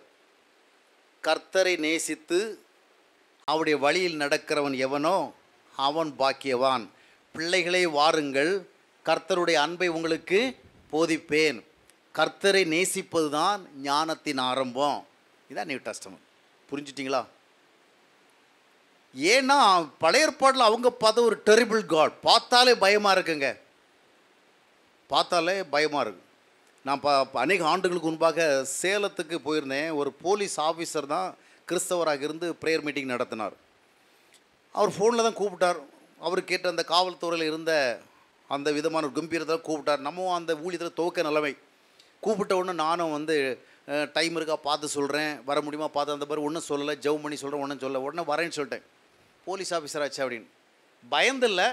கர்த்தரை நேசித்து அவருடைய வழியில் நடக்கிறவன் எவனோ அவன் பாக்கியவான் பிள்ளைகளை வாருங்கள் கர்த்தருடைய அன்பை உங்களுக்கு போதிப்பேன் கர்த்தரை நேசிப்பது தான் ஞானத்தின் ஆரம்பம் இதான் நியூ டஸ்டமன் புரிஞ்சிட்டிங்களா ஏன்னா பழைய ஏற்பாட்டில் அவங்க பார்த்த ஒரு டெரிபிள் காட் பார்த்தாலே பயமாக இருக்குங்க பார்த்தாலே பயமாக இருக்கும் நான் ப அநேக ஆண்டுகளுக்கு முன்பாக சேலத்துக்கு போயிருந்தேன் ஒரு போலீஸ் ஆஃபீஸர் தான் கிறிஸ்தவராக இருந்து ப்ரேயர் மீட்டிங் நடத்தினார் அவர் ஃபோனில் தான் கூப்பிட்டார் அவர் கேட்ட அந்த காவல்துறையில் இருந்த அந்த விதமான ஒரு கம்பீரத்தில் கூப்பிட்டார் நம்ம அந்த ஊழியத்தில் துவக்க நிலைமை கூப்பிட்ட உடனே நானும் வந்து டைம் இருக்கா பார்த்து சொல்கிறேன் வர முடியுமா பார்த்து அந்த மாதிரி ஒன்றும் சொல்லலை ஜவு பண்ணி சொல்கிறேன் ஒன்றும் சொல்லலை உடனே வரேன்னு சொல்லிட்டேன் போலீஸ் ஆஃபீஸர் ஆச்சு அப்படின்னு பயந்தில்லை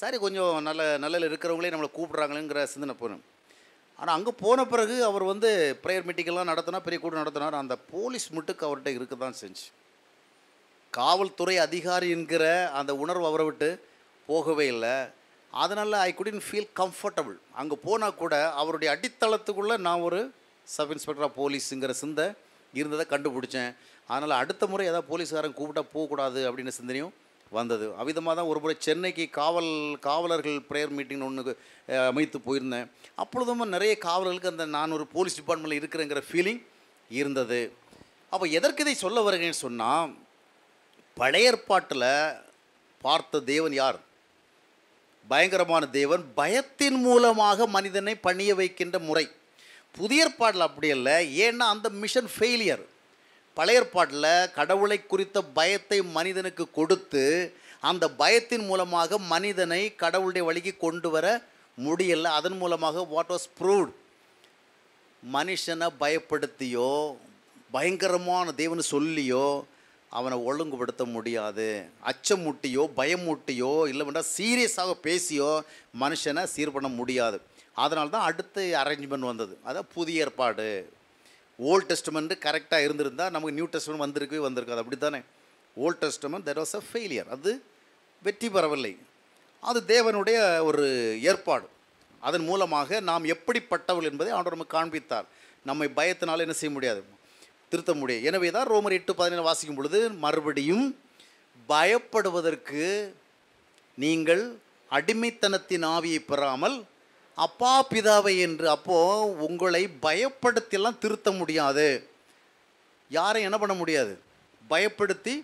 சரி கொஞ்சம் நல்ல நல்ல இருக்கிறவங்களே நம்மளை கூப்பிட்றாங்களேங்கிற சிந்தனை போகணும் ஆனால் அங்கே போன பிறகு அவர் வந்து ப்ரேயர் மீட்டிங்கெல்லாம் நடத்தினா பெரிய கூட்டம் நடத்தினார் அந்த போலீஸ் முட்டுக்கு அவர்கிட்ட இருக்க தான் செஞ்சு காவல்துறை அதிகாரி என்கிற அந்த உணர்வு அவரை விட்டு போகவே இல்லை அதனால் ஐ குடின் ஃபீல் கம்ஃபர்டபுள் அங்கே போனால் கூட அவருடைய அடித்தளத்துக்குள்ளே நான் ஒரு சப் இன்ஸ்பெக்டராக போலீஸுங்கிற சிந்தை இருந்ததை கண்டுபிடிச்சேன் அதனால் அடுத்த முறை எதாவது போலீஸ்காரன் கூப்பிட்டா போகக்கூடாது அப்படின்னு சிந்தனையும் வந்தது அவிதமாக தான் ஒரு முறை சென்னைக்கு காவல் காவலர்கள் ப்ரேயர் மீட்டிங் ஒன்று அமைத்து போயிருந்தேன் அப்பொழுதும் நிறைய காவலர்களுக்கு அந்த நான் ஒரு போலீஸ் டிபார்ட்மெண்ட்டில் இருக்கிறேங்கிற ஃபீலிங் இருந்தது அப்போ எதற்கு இதை சொல்ல வருகிறேன்னு சொன்னால் பழைய பார்த்த தேவன் யார் பயங்கரமான தேவன் பயத்தின் மூலமாக மனிதனை பணிய வைக்கின்ற முறை புதிய ஏற்பாடில் அப்படி இல்லை ஏன்னா அந்த மிஷன் ஃபெயிலியர் பழையற்பாட்டில் கடவுளை குறித்த பயத்தை மனிதனுக்கு கொடுத்து அந்த பயத்தின் மூலமாக மனிதனை கடவுளுடைய வழிக்கு கொண்டு வர முடியல அதன் மூலமாக வாட் வாஸ் ப்ரூவ்ட் மனுஷனை பயப்படுத்தியோ பயங்கரமான தேவனு சொல்லியோ அவனை ஒழுங்குபடுத்த முடியாது அச்சமூட்டியோ பயமூட்டியோ வேண்டாம் சீரியஸாக பேசியோ மனுஷனை சீர் பண்ண முடியாது அதனால தான் அடுத்த அரேஞ்ச்மெண்ட் வந்தது அதான் புதிய ஏற்பாடு ஓல்ட் டெஸ்ட்மெண்ட் கரெக்டாக இருந்திருந்தால் நமக்கு நியூ டெஸ்ட்மெண்ட் வந்திருக்கவே வந்திருக்காது அப்படி தானே old testament there was a failure அது வெற்றி பெறவில்லை அது தேவனுடைய ஒரு ஏற்பாடு அதன் மூலமாக நாம் எப்படிப்பட்டவள் என்பதை ஆண்டவர் நமக்கு காண்பித்தார் நம்மை பயத்தினால் என்ன செய்ய முடியாது திருத்த முடியாது எனவே தான் ரோமர் எட்டு பதினேழு வாசிக்கும் பொழுது மறுபடியும் பயப்படுவதற்கு நீங்கள் அடிமைத்தனத்தின் ஆவியை பெறாமல் அப்பா பிதாவை என்று அப்போது உங்களை பயப்படுத்திலாம் திருத்த முடியாது யாரையும் என்ன பண்ண முடியாது பயப்படுத்தி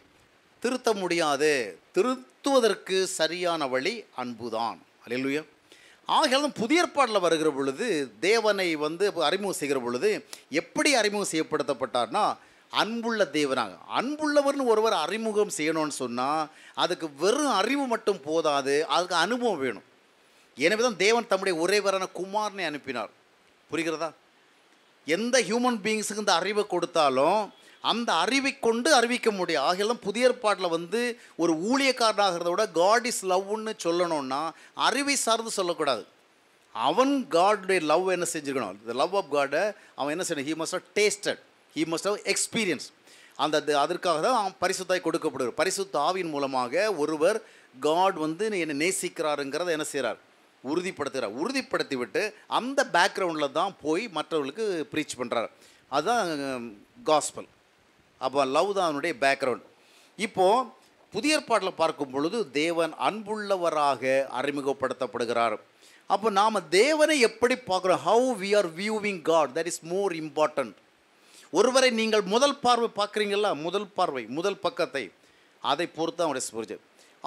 திருத்த முடியாது திருத்துவதற்கு சரியான வழி அன்புதான் அலையிலுயா ஆகியாலும் புதிய ஏற்பாட்டில் வருகிற பொழுது தேவனை வந்து அறிமுகம் செய்கிற பொழுது எப்படி அறிமுகம் செய்யப்படுத்தப்பட்டார்னா அன்புள்ள தேவனாக அன்புள்ளவர்னு ஒருவர் அறிமுகம் செய்யணும்னு சொன்னால் அதுக்கு வெறும் அறிவு மட்டும் போதாது அதுக்கு அனுபவம் வேணும் எனவே தான் தேவன் தம்முடைய ஒரேவரான குமார்னை அனுப்பினார் புரிகிறதா எந்த ஹியூமன் பீயிங்ஸுக்கு இந்த அறிவை கொடுத்தாலும் அந்த அறிவை கொண்டு அறிவிக்க முடியும் ஆகியெல்லாம் புதிய ஏற்பாட்டில் வந்து ஒரு ஊழியக்காரனாகிறத விட காட் இஸ் லவ்னு சொல்லணும்னா அறிவை சார்ந்து சொல்லக்கூடாது அவன் காடுடைய லவ் என்ன செஞ்சுருக்கணும் இந்த லவ் ஆஃப் காடை அவன் என்ன செய்யணும் he must have tasted he must have experience அந்த அதற்காக தான் அவன் பரிசுத்தாய் கொடுக்கப்படுவார் பரிசுத்த ஆவின் மூலமாக ஒருவர் காட் வந்து என்னை நேசிக்கிறாருங்கிறத என்ன செய்கிறார் உறுதிப்படுத்துகிறார் உறுதிப்படுத்தி விட்டு அந்த பேக்ரவுண்டில் தான் போய் மற்றவர்களுக்கு ப்ரீச் பண்ணுறாரு அதுதான் காஸ்பல் அப்போ லவ் தான் அவனுடைய பேக்ரவுண்ட் இப்போது புதிய பாட்டில் பார்க்கும் பொழுது தேவன் அன்புள்ளவராக அறிமுகப்படுத்தப்படுகிறார் அப்போ நாம் தேவனை எப்படி பார்க்குறோம் how we are viewing God that is more important ஒருவரை நீங்கள் முதல் பார்வை பார்க்குறீங்களா முதல் பார்வை முதல் பக்கத்தை அதை பொறுத்து அவருடைய ஸ்பிரிச்சு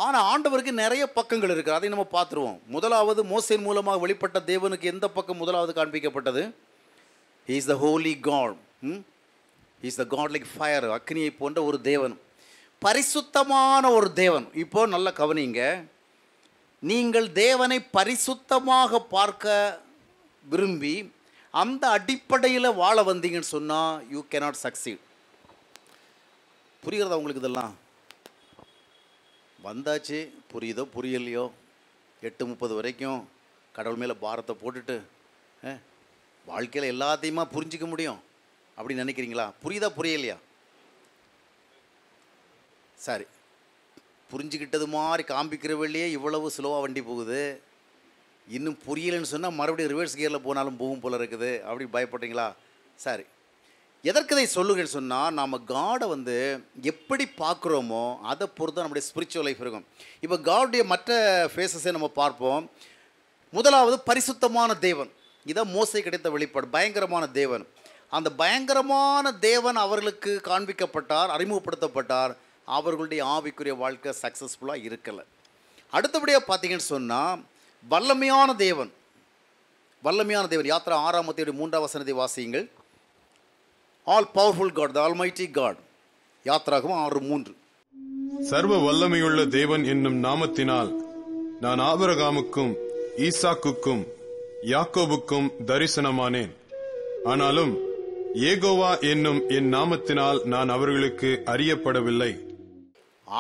ஆனால் ஆண்டவருக்கு நிறைய பக்கங்கள் இருக்குது அதை நம்ம பார்த்துருவோம் முதலாவது மோசின் மூலமாக வெளிப்பட்ட தேவனுக்கு எந்த பக்கம் முதலாவது காண்பிக்கப்பட்டது is the holy God is the God like fire அக்னியை போன்ற ஒரு தேவன் பரிசுத்தமான ஒரு தேவன் இப்போ நல்லா கவனிங்க நீங்கள் தேவனை பரிசுத்தமாக பார்க்க விரும்பி அந்த அடிப்படையில் வாழ வந்தீங்கன்னு சொன்னால் யூ கேனாட் சக்சீட் புரிகிறதா உங்களுக்கு இதெல்லாம் வந்தாச்சு புரியுதோ புரியலையோ எட்டு முப்பது வரைக்கும் கடவுள் மேலே பாரத்தை போட்டுட்டு வாழ்க்கையில் எல்லாத்தையுமா புரிஞ்சிக்க முடியும் அப்படின்னு நினைக்கிறீங்களா புரியுதா புரியலையா சரி புரிஞ்சுக்கிட்டது மாதிரி காம்பிக்கிற வழியே இவ்வளவு ஸ்லோவாக வண்டி போகுது இன்னும் புரியலைன்னு சொன்னால் மறுபடியும் ரிவர்ஸ் கியரில் போனாலும் போகும் போல் இருக்குது அப்படி பயப்படுறீங்களா சரி எதற்கு இதை சொல்லுகிறேன் சொன்னால் நம்ம காடை வந்து எப்படி பார்க்குறோமோ அதை பொறுத்து நம்முடைய ஸ்பிரிச்சுவல் லைஃப் இருக்கும் இப்போ காடுடைய மற்ற ஃபேஸஸை நம்ம பார்ப்போம் முதலாவது பரிசுத்தமான தேவன் இதான் மோசை கிடைத்த வெளிப்பாடு பயங்கரமான தேவன் அந்த பயங்கரமான தேவன் அவர்களுக்கு காண்பிக்கப்பட்டார் அறிமுகப்படுத்தப்பட்டார் அவர்களுடைய ஆவிக்குரிய வாழ்க்கை சக்ஸஸ்ஃபுல்லாக இருக்கலை அடுத்தபடியாக பார்த்தீங்கன்னு சொன்னால் வல்லமையான தேவன் வல்லமையான தேவன் யாத்திரை ஆறாம் மூன்றாம் வசனத்தை வாசியுங்கள் all powerful God the almighty God யாத்ராகவும் ஆறு மூன்று சர்வ வல்லமையுள்ள தேவன் என்னும் நாமத்தினால் நான் ஆபரகாமுக்கும் ஈசாக்குக்கும் யாக்கோபுக்கும் தரிசனமானேன் ஆனாலும் ஏகோவா என்னும் என் நாமத்தினால் நான் அவர்களுக்கு அறியப்படவில்லை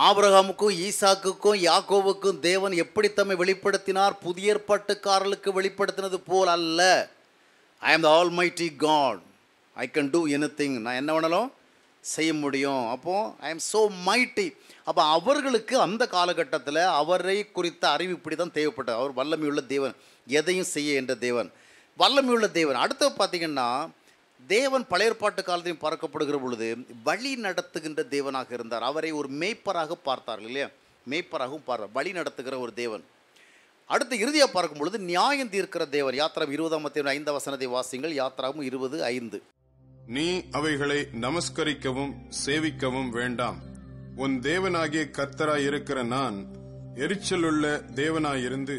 ஆபரகாமுக்கும் ஈசாக்குக்கும் யாக்கோவுக்கும் தேவன் எப்படி தம்மை வெளிப்படுத்தினார் புதிய பட்டுக்காரர்களுக்கு வெளிப்படுத்தினது போல் அல்ல I am the almighty God I can do anything நான் என்ன வேணாலும் செய்ய முடியும் அப்போது ஐ எம் ஸோ மைட்டி அப்போ அவர்களுக்கு அந்த காலகட்டத்தில் அவரை குறித்த அறிவு இப்படி தான் தேவைப்பட்டது அவர் வல்லமையுள்ள தேவன் எதையும் செய்ய என்ற தேவன் வல்லமையுள்ள தேவன் அடுத்து பார்த்திங்கன்னா தேவன் பழையற்பாட்டு காலத்தையும் பறக்கப்படுகிற பொழுது வழி நடத்துகின்ற தேவனாக இருந்தார் அவரை ஒரு மேய்ப்பராக பார்த்தார்கள் இல்லையா மேய்ப்பராகவும் பார்த்தார் வழி நடத்துகிற ஒரு தேவன் அடுத்து இறுதியாக பார்க்கும் பொழுது நியாயம் தீர்க்கிற தேவன் யாத்திரம் இருபதாம் தேவன் ஐந்து வசனத்தை வாசிங்கள் யாத்திராவும் இருபது ஐந்து நீ அவைகளை நமஸ்கரிக்கவும் சேவிக்கவும் வேண்டாம் உன் தேவனாகிய கத்தராயிருக்கிற நான் எரிச்சலுள்ள தேவனாயிருந்து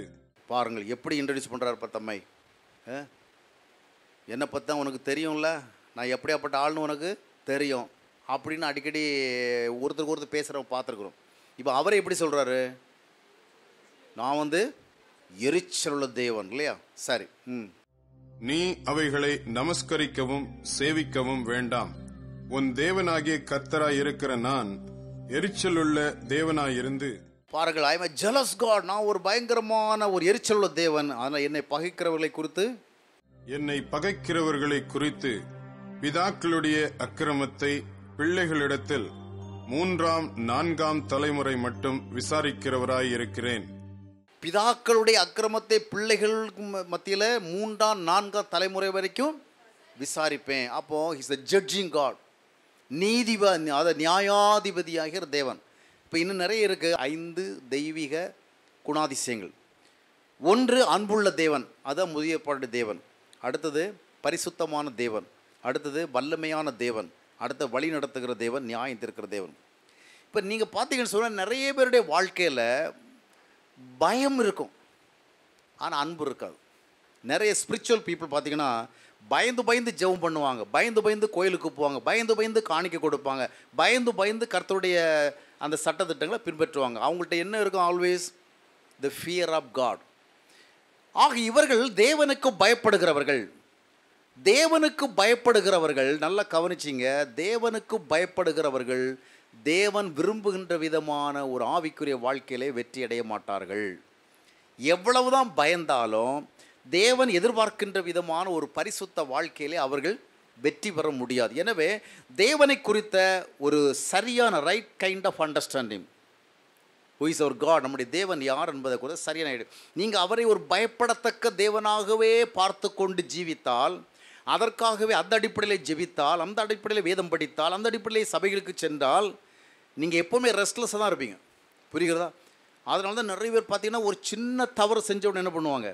பாருங்கள் எப்படி இன்ட்ரடியூஸ் பண்ணுறார் தம்மை என்னை பார்த்தா உனக்கு தெரியும்ல நான் எப்படியாப்பட்ட ஆள்னு உனக்கு தெரியும் அப்படின்னு அடிக்கடி ஒருத்தருக்கு ஒருத்தர் பேசுகிறவங்க பார்த்துருக்குறோம் இப்போ அவரை எப்படி சொல்கிறாரு நான் வந்து எரிச்சல் உள்ள தேவன் இல்லையா சரி ம் நீ அவைகளை நமஸ்கரிக்கவும் சேவிக்கவும் வேண்டாம் உன் தேவனாகிய கத்தராயிருக்கிற நான் எரிச்சலுள்ள தேவனாயிருந்து பாருங்கள் ஐ ஜலஸ் ஜெலஸ் காட் நான் ஒரு பயங்கரமான ஒரு எரிச்சல் உள்ள தேவன் ஆனால் என்னை பகைக்கிறவர்களை குறித்து என்னை பகைக்கிறவர்களை குறித்து பிதாக்களுடைய அக்கிரமத்தை பிள்ளைகளிடத்தில் மூன்றாம் நான்காம் தலைமுறை மட்டும் விசாரிக்கிறவராயிருக்கிறேன் பிதாக்களுடைய அக்கிரமத்தை பிள்ளைகள் மத்தியில் மூன்றாம் நான்காம் தலைமுறை வரைக்கும் விசாரிப்பேன் அப்போது இஸ் த ஜட்ஜிங் காட் நீதிப அதை நியாயாதிபதியாகிற தேவன் இப்போ இன்னும் நிறைய இருக்குது ஐந்து தெய்வீக குணாதிசயங்கள் ஒன்று அன்புள்ள தேவன் அதான் முதியப்பாடு தேவன் அடுத்தது பரிசுத்தமான தேவன் அடுத்தது வல்லமையான தேவன் அடுத்த வழி நடத்துகிற தேவன் நியாயம் திருக்கிற தேவன் இப்போ நீங்கள் பார்த்தீங்கன்னு சொன்னால் நிறைய பேருடைய வாழ்க்கையில் பயம் இருக்கும் ஆனால் அன்பு இருக்காது நிறைய ஸ்பிரிச்சுவல் பீப்புள் பார்த்திங்கன்னா பயந்து பயந்து ஜெபம் பண்ணுவாங்க பயந்து பயந்து கோயிலுக்கு போவாங்க பயந்து பயந்து காணிக்க கொடுப்பாங்க பயந்து பயந்து கர்த்தருடைய அந்த சட்டத்திட்டங்களை பின்பற்றுவாங்க அவங்கள்ட்ட என்ன இருக்கும் always the fear of God ஆக இவர்கள் தேவனுக்கு பயப்படுகிறவர்கள் தேவனுக்கு பயப்படுகிறவர்கள் நல்லா கவனிச்சிங்க தேவனுக்கு பயப்படுகிறவர்கள் தேவன் விரும்புகின்ற விதமான ஒரு ஆவிக்குரிய வாழ்க்கையிலே வெற்றி அடைய மாட்டார்கள் எவ்வளவுதான் பயந்தாலும் தேவன் எதிர்பார்க்கின்ற விதமான ஒரு பரிசுத்த வாழ்க்கையிலே அவர்கள் வெற்றி பெற முடியாது எனவே தேவனை குறித்த ஒரு சரியான right kind of understanding who is அவர் காட் நம்முடைய தேவன் யார் என்பதை கூட சரியான நீங்கள் அவரை ஒரு பயப்படத்தக்க தேவனாகவே பார்த்து கொண்டு ஜீவித்தால் அதற்காகவே அந்த அடிப்படையில் ஜெபித்தால் அந்த அடிப்படையில் வேதம் படித்தால் அந்த அடிப்படையில் சபைகளுக்கு சென்றால் நீங்கள் எப்போவுமே ரெஸ்ட்லெஸ்ஸாக தான் இருப்பீங்க புரிகிறதா அதனால தான் நிறைய பேர் பார்த்தீங்கன்னா ஒரு சின்ன தவறு செஞ்சவொடனே என்ன பண்ணுவாங்க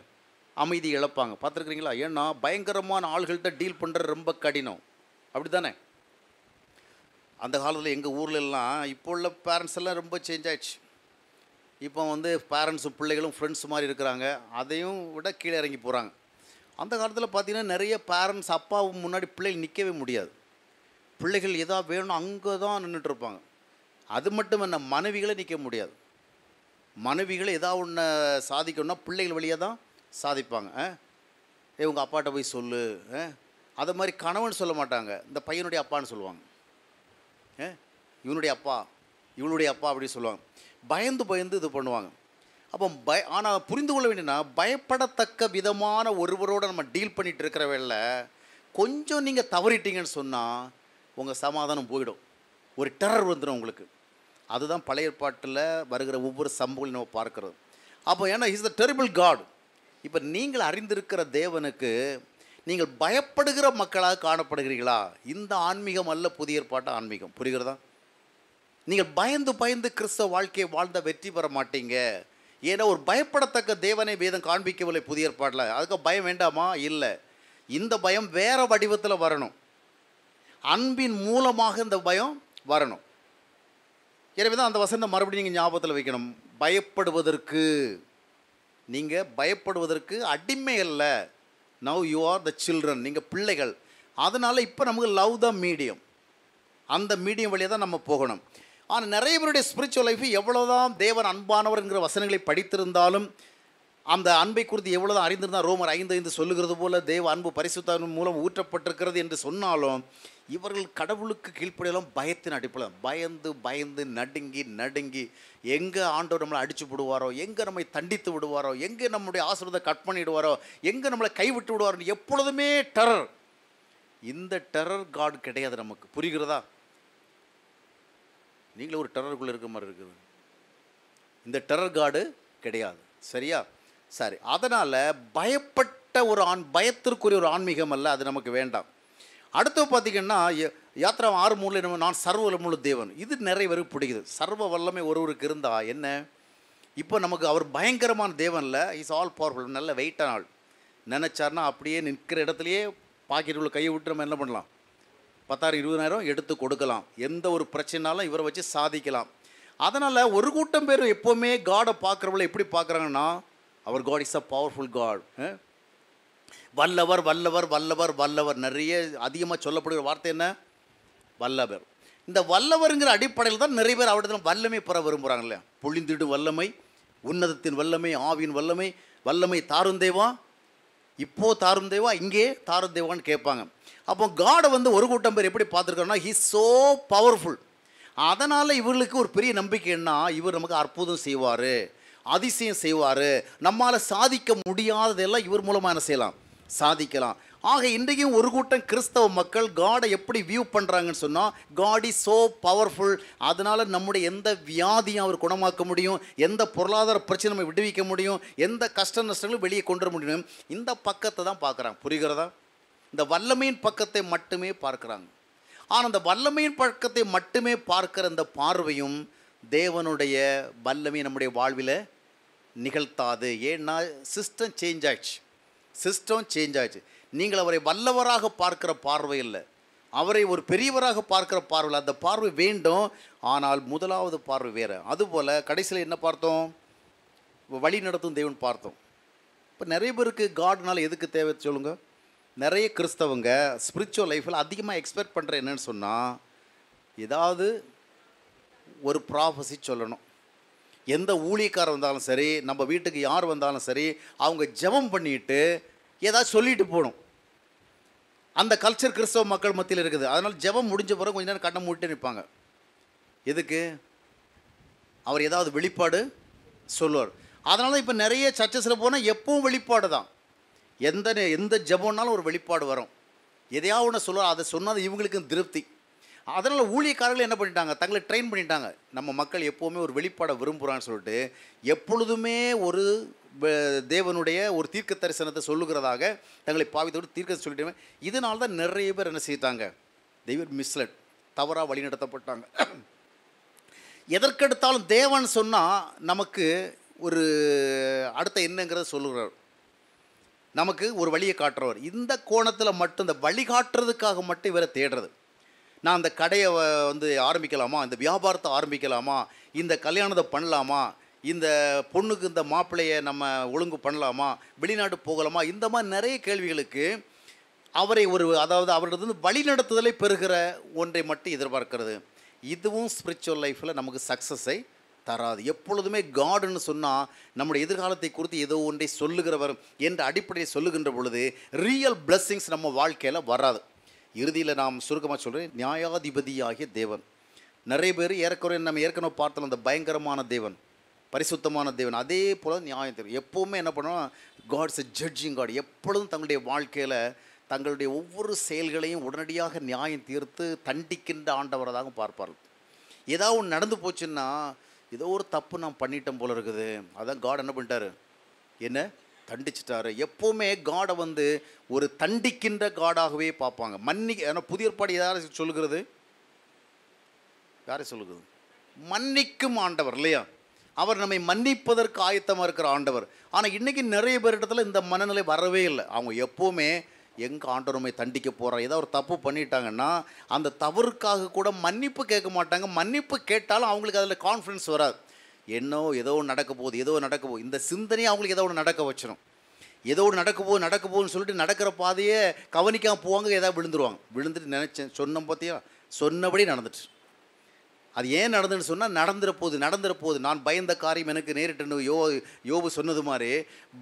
அமைதி இழப்பாங்க பார்த்துருக்குறீங்களா ஏன்னா பயங்கரமான ஆள்கள்கிட்ட டீல் பண்ணுறது ரொம்ப கடினம் அப்படி தானே அந்த காலத்தில் எங்கள் ஊரில் எல்லாம் இப்போ உள்ள பேரண்ட்ஸ் எல்லாம் ரொம்ப சேஞ்ச் ஆயிடுச்சு இப்போ வந்து பேரண்ட்ஸும் பிள்ளைகளும் ஃப்ரெண்ட்ஸ் மாதிரி இருக்கிறாங்க அதையும் விட கீழே இறங்கி போகிறாங்க அந்த காலத்தில் பார்த்திங்கன்னா நிறைய பேரண்ட்ஸ் அப்பாவும் முன்னாடி பிள்ளைகள் நிற்கவே முடியாது பிள்ளைகள் எதா வேணும் அங்கே தான் நின்றுட்டுருப்பாங்க அது மட்டும் என்ன மனைவிகளை நிற்க முடியாது மனைவிகளை எதா ஒன்று சாதிக்கணும்னா பிள்ளைகள் வழியாக தான் சாதிப்பாங்க இவங்க அப்பாட்ட போய் சொல்லு அதை மாதிரி கணவன் சொல்ல மாட்டாங்க இந்த பையனுடைய அப்பான்னு சொல்லுவாங்க இவனுடைய அப்பா இவனுடைய அப்பா அப்படின்னு சொல்லுவாங்க பயந்து பயந்து இது பண்ணுவாங்க அப்போ பய ஆனால் புரிந்து கொள்ள வேண்டியனா பயப்படத்தக்க விதமான ஒருவரோடு நம்ம டீல் பண்ணிகிட்டு இருக்கிற வேலை கொஞ்சம் நீங்கள் தவறிட்டீங்கன்னு சொன்னால் உங்கள் சமாதானம் போயிடும் ஒரு டெரர் வந்துடும் உங்களுக்கு அதுதான் பழைய ஏற்பாட்டில் வருகிற ஒவ்வொரு சம்பவங்களையும் நம்ம பார்க்குறது அப்போ ஏன்னா இஸ் த டெரிபிள் காட் இப்போ நீங்கள் அறிந்திருக்கிற தேவனுக்கு நீங்கள் பயப்படுகிற மக்களாக காணப்படுகிறீர்களா இந்த ஆன்மீகம் அல்ல புதிய ஏற்பாட்டு ஆன்மீகம் புரிகிறதா நீங்கள் பயந்து பயந்து கிறிஸ்தவ வாழ்க்கையை வாழ்ந்த வெற்றி பெற மாட்டீங்க ஏன்னா ஒரு பயப்படத்தக்க தேவனை வேதம் காண்பிக்கவில்லை புதிய ஏற்பாடில் அதுக்கு பயம் வேண்டாமா இல்லை இந்த பயம் வேறு வடிவத்தில் வரணும் அன்பின் மூலமாக இந்த பயம் வரணும் எனவே தான் அந்த வசனம் மறுபடியும் நீங்கள் ஞாபகத்தில் வைக்கணும் பயப்படுவதற்கு நீங்கள் பயப்படுவதற்கு அடிமை இல்லை now you are the children நீங்கள் பிள்ளைகள் அதனால் இப்போ நமக்கு லவ் த மீடியம் அந்த மீடியம் வழியாக தான் நம்ம போகணும் ஆனால் நிறைய பேருடைய ஸ்பிரிச்சுவல் லைஃப் எவ்வளோதான் தேவன் அன்பானவர் என்கிற வசனங்களை படித்திருந்தாலும் அந்த அன்பை குறித்து எவ்வளோதான் அறிந்திருந்தால் ரோமர் ஐந்து ஐந்து சொல்லுகிறது போல தேவ அன்பு பரிசுத்தாவின் மூலம் ஊற்றப்பட்டிருக்கிறது என்று சொன்னாலும் இவர்கள் கடவுளுக்கு கீழ்ப்படையெல்லாம் பயத்தின் அடிப்படையில் பயந்து பயந்து நடுங்கி நடுங்கி எங்கே ஆண்டவர் நம்மளை அடிச்சு விடுவாரோ எங்கே நம்மை தண்டித்து விடுவாரோ எங்கே நம்முடைய ஆசிரியத்தை கட் பண்ணிவிடுவாரோ எங்கே நம்மளை கைவிட்டு விடுவாரோ எப்பொழுதுமே டெரர் இந்த டெரர் காட் கிடையாது நமக்கு புரிகிறதா நீங்களும் ஒரு டெரருக்குள்ளே இருக்க மாதிரி இருக்குது இந்த டெரர் கார்டு கிடையாது சரியா சரி அதனால் பயப்பட்ட ஒரு ஆண் பயத்திற்குரிய ஒரு ஆன்மீகம் அல்ல அது நமக்கு வேண்டாம் அடுத்து பார்த்திங்கன்னா யாத்திரா ஆறு மூணில் நம்ம நான் சர்வ தேவன் இது நிறைய பேருக்கு பிடிக்குது சர்வ வல்லமை ஒருவருக்கு இருந்தால் என்ன இப்போ நமக்கு அவர் பயங்கரமான தேவனில் இஸ் ஆல் பவர்ஃபுல் நல்ல வெயிட்டான ஆள் நினச்சார்னா அப்படியே நிற்கிற இடத்துலையே பாக்கெட்டுக்குள்ளே கையை விட்டு நம்ம என்ன பண்ணலாம் பத்தாயிரம் இருபதாயிரம் எடுத்து கொடுக்கலாம் எந்த ஒரு பிரச்சனைனாலும் இவரை வச்சு சாதிக்கலாம் அதனால் ஒரு கூட்டம் பேர் எப்போவுமே காடை பார்க்குறவங்கள எப்படி பார்க்குறாங்கன்னா அவர் God is a powerful God வல்லவர் வல்லவர் வல்லவர் வல்லவர் நிறைய அதிகமாக சொல்லப்படுகிற வார்த்தை என்ன வல்லவர் இந்த வல்லவருங்கிற அடிப்படையில் தான் நிறைய பேர் அவர்கிட்ட வல்லமை பெற விரும்புகிறாங்களே பொழிந்திடும் வல்லமை உன்னதத்தின் வல்லமை ஆவியின் வல்லமை வல்லமை தாரும் தேவா இப்போது தாரும் தேவா இங்கே தாரும் தேவான்னு கேட்பாங்க அப்போ காடை வந்து ஒரு கூட்டம் பேர் எப்படி பார்த்துருக்காருன்னா ஹீ சோ பவர்ஃபுல் அதனால் இவர்களுக்கு ஒரு பெரிய நம்பிக்கை என்ன இவர் நமக்கு அற்புதம் செய்வார் அதிசயம் செய்வார் நம்மால் சாதிக்க முடியாததெல்லாம் இவர் மூலமாக என்ன செய்யலாம் சாதிக்கலாம் ஆக இன்றைக்கும் ஒரு கூட்டம் கிறிஸ்தவ மக்கள் காடை எப்படி வியூ பண்ணுறாங்கன்னு சொன்னால் காட் இஸ் ஸோ பவர்ஃபுல் அதனால் நம்முடைய எந்த வியாதியும் அவர் குணமாக்க முடியும் எந்த பொருளாதார பிரச்சனை நம்ம விடுவிக்க முடியும் எந்த கஷ்ட நஷ்டங்களும் வெளியே கொண்டு வர முடியும் இந்த பக்கத்தை தான் பார்க்குறாங்க புரிகிறதா இந்த வல்லமையின் பக்கத்தை மட்டுமே பார்க்குறாங்க ஆனால் அந்த வல்லமையின் பக்கத்தை மட்டுமே பார்க்குற அந்த பார்வையும் தேவனுடைய வல்லமை நம்முடைய வாழ்வில் நிகழ்த்தாது ஏன்னா சிஸ்டம் சேஞ்ச் ஆயிடுச்சு சிஸ்டம் சேஞ்ச் ஆயிடுச்சு நீங்கள் அவரை வல்லவராக பார்க்குற பார்வை இல்லை அவரை ஒரு பெரியவராக பார்க்குற பார்வை அந்த பார்வை வேண்டும் ஆனால் முதலாவது பார்வை வேறு அதுபோல் கடைசியில் என்ன பார்த்தோம் வழி நடத்தும் தெய்வன் பார்த்தோம் இப்போ நிறைய பேருக்கு காட்னால் எதுக்கு தேவை சொல்லுங்கள் நிறைய கிறிஸ்தவங்க ஸ்பிரிச்சுவல் லைஃப்பில் அதிகமாக எக்ஸ்பெக்ட் பண்ணுற என்னன்னு சொன்னால் ஏதாவது ஒரு ப்ராஃபஸி சொல்லணும் எந்த ஊழியக்காரர் வந்தாலும் சரி நம்ம வீட்டுக்கு யார் வந்தாலும் சரி அவங்க ஜபம் பண்ணிட்டு ஏதாவது சொல்லிட்டு போகணும் அந்த கல்ச்சர் கிறிஸ்தவ மக்கள் மத்தியில் இருக்குது அதனால் ஜபம் முடிஞ்ச பிறகு கொஞ்ச நேரம் கண்ணை மூட்டு நிற்பாங்க எதுக்கு அவர் ஏதாவது வெளிப்பாடு சொல்லுவார் அதனால் இப்போ நிறைய சர்ச்சஸில் போனால் எப்பவும் வெளிப்பாடு தான் எந்த எந்த ஜபம்னாலும் ஒரு வெளிப்பாடு வரும் எதையாவது ஒன்று சொல்ல அதை சொன்னால் இவங்களுக்கும் திருப்தி அதனால் ஊழியக்காரர்கள் என்ன பண்ணிட்டாங்க தங்களை ட்ரெயின் பண்ணிட்டாங்க நம்ம மக்கள் எப்போவுமே ஒரு வெளிப்பாடை விரும்புகிறான்னு சொல்லிட்டு எப்பொழுதுமே ஒரு தேவனுடைய ஒரு தீர்க்க தரிசனத்தை சொல்லுகிறதாக தங்களை பாவித்தோடு தீர்க்க சொல்லிட்டு இதனால தான் நிறைய பேர் என்ன செய்தாங்க தெய்வர் மிஸ்லட் தவறாக வழிநடத்தப்பட்டாங்க எதற்கெடுத்தாலும் தேவன் சொன்னால் நமக்கு ஒரு அடுத்த என்னங்கிறத சொல்லுகிறார் நமக்கு ஒரு வழியை காட்டுறவர் இந்த கோணத்தில் மட்டும் இந்த வழிகாட்டுறதுக்காக மட்டும் இவரை தேடுறது நான் அந்த கடையை வந்து ஆரம்பிக்கலாமா இந்த வியாபாரத்தை ஆரம்பிக்கலாமா இந்த கல்யாணத்தை பண்ணலாமா இந்த பொண்ணுக்கு இந்த மாப்பிள்ளையை நம்ம ஒழுங்கு பண்ணலாமா வெளிநாடு போகலாமா இந்த மாதிரி நிறைய கேள்விகளுக்கு அவரை ஒரு அதாவது அவரிடத்து வழி நடத்துதலை பெறுகிற ஒன்றை மட்டும் எதிர்பார்க்கிறது இதுவும் ஸ்பிரிச்சுவல் லைஃப்பில் நமக்கு சக்ஸஸை தராது எப்பொழுதுமே காடுன்னு சொன்னால் நம்முடைய எதிர்காலத்தை குறித்து ஏதோ ஒன்றை சொல்லுகிறவர் என்ற அடிப்படையை சொல்லுகின்ற பொழுது ரியல் பிளஸ்ஸிங்ஸ் நம்ம வாழ்க்கையில் வராது இறுதியில் நாம் சுருக்கமாக சொல்கிறேன் நியாயாதிபதியாகிய தேவன் நிறைய பேர் ஏற்கனவே நம்ம ஏற்கனவே பார்த்தோம் அந்த பயங்கரமான தேவன் பரிசுத்தமான தேவன் அதே போல் நியாயம் தேவன் எப்போவுமே என்ன பண்ணுவோம் காட்ஸ் எ ஜட்ஜிங் காட் எப்பொழுதும் தங்களுடைய வாழ்க்கையில் தங்களுடைய ஒவ்வொரு செயல்களையும் உடனடியாக நியாயம் தீர்த்து தண்டிக்கின்ற ஆண்டவரதாக பார்ப்பார்கள் ஏதாவது ஒன்று நடந்து போச்சுன்னா ஏதோ ஒரு தப்பு நான் பண்ணிட்டேன் போல இருக்குது அதான் காட் என்ன பண்ணிட்டாரு என்ன தண்டிச்சிட்டாரு எப்போவுமே காடை வந்து ஒரு தண்டிக்கின்ற காடாகவே பார்ப்பாங்க மன்னி ஏன்னா புதிய ஏற்பாடு யாரை சொல்லுகிறது யாரை சொல்லுகிறது மன்னிக்கும் ஆண்டவர் இல்லையா அவர் நம்மை மன்னிப்பதற்கு ஆயத்தமாக இருக்கிற ஆண்டவர் ஆனால் இன்றைக்கி நிறைய பேரிடத்துல இந்த மனநிலை வரவே இல்லை அவங்க எப்போவுமே எங்கள் ஆண்டவர் தண்டிக்க போகிறார் ஏதோ ஒரு தப்பு பண்ணிட்டாங்கன்னா அந்த தவறுக்காக கூட மன்னிப்பு கேட்க மாட்டாங்க மன்னிப்பு கேட்டாலும் அவங்களுக்கு அதில் கான்ஃபிடன்ஸ் வராது என்னோ ஏதோ ஒன்று நடக்க போகுது ஏதோ நடக்க போகுது இந்த சிந்தனையை அவங்களுக்கு ஏதோ ஒன்று நடக்க வச்சிடும் ஏதோ ஒன்று நடக்க போகுது நடக்க போகுதுன்னு சொல்லிட்டு நடக்கிற பாதையே கவனிக்காமல் போவாங்க ஏதாவது விழுந்துருவாங்க விழுந்துட்டு நினச்சேன் சொன்ன பார்த்தியா சொன்னபடி நடந்துட்டு அது ஏன் நடந்துன்னு சொன்னால் நடந்துற போகுது போகுது நான் பயந்த காரியம் எனக்கு நேரிட்டுன்னு யோ யோபு சொன்னது மாதிரி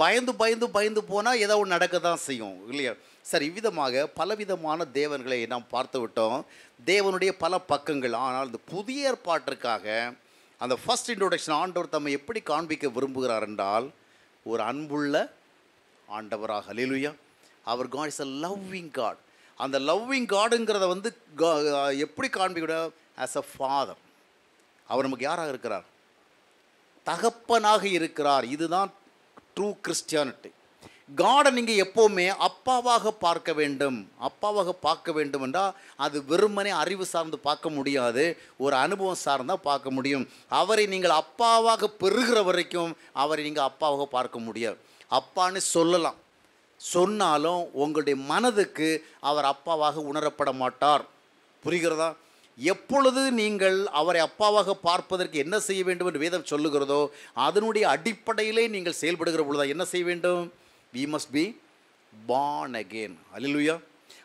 பயந்து பயந்து பயந்து போனால் ஏதோ ஒன்று நடக்க தான் செய்யும் இல்லையா சார் இவ்விதமாக பலவிதமான தேவன்களை நாம் பார்த்து விட்டோம் தேவனுடைய பல பக்கங்கள் ஆனால் இந்த புதிய ஏற்பாட்டிற்காக அந்த ஃபஸ்ட் இன்ட்ரோடக்ஷன் ஆண்டவர் தம்மை எப்படி காண்பிக்க விரும்புகிறார் என்றால் ஒரு அன்புள்ள ஆண்டவராக அலிலுயா அவர் God is a loving God அந்த லவ்விங் காடுங்கிறத வந்து எப்படி காண்பிக்கூட ஆஸ் அ ஃபாதர் அவர் நமக்கு யாராக இருக்கிறார் தகப்பனாக இருக்கிறார் இதுதான் ட்ரூ கிறிஸ்டியானிட்டி காடை நீங்கள் எப்போவுமே அப்பாவாக பார்க்க வேண்டும் அப்பாவாக பார்க்க வேண்டும் என்றால் அது வெறுமனே அறிவு சார்ந்து பார்க்க முடியாது ஒரு அனுபவம் சார்ந்தால் பார்க்க முடியும் அவரை நீங்கள் அப்பாவாக பெறுகிற வரைக்கும் அவரை நீங்கள் அப்பாவாக பார்க்க முடியாது அப்பான்னு சொல்லலாம் சொன்னாலும் உங்களுடைய மனதுக்கு அவர் அப்பாவாக உணரப்பட மாட்டார் புரிகிறதா எப்பொழுது நீங்கள் அவரை அப்பாவாக பார்ப்பதற்கு என்ன செய்ய வேண்டும் என்று வேதம் சொல்லுகிறதோ அதனுடைய அடிப்படையிலே நீங்கள் செயல்படுகிற பொழுது என்ன செய்ய வேண்டும் we must be born again அலிலுயா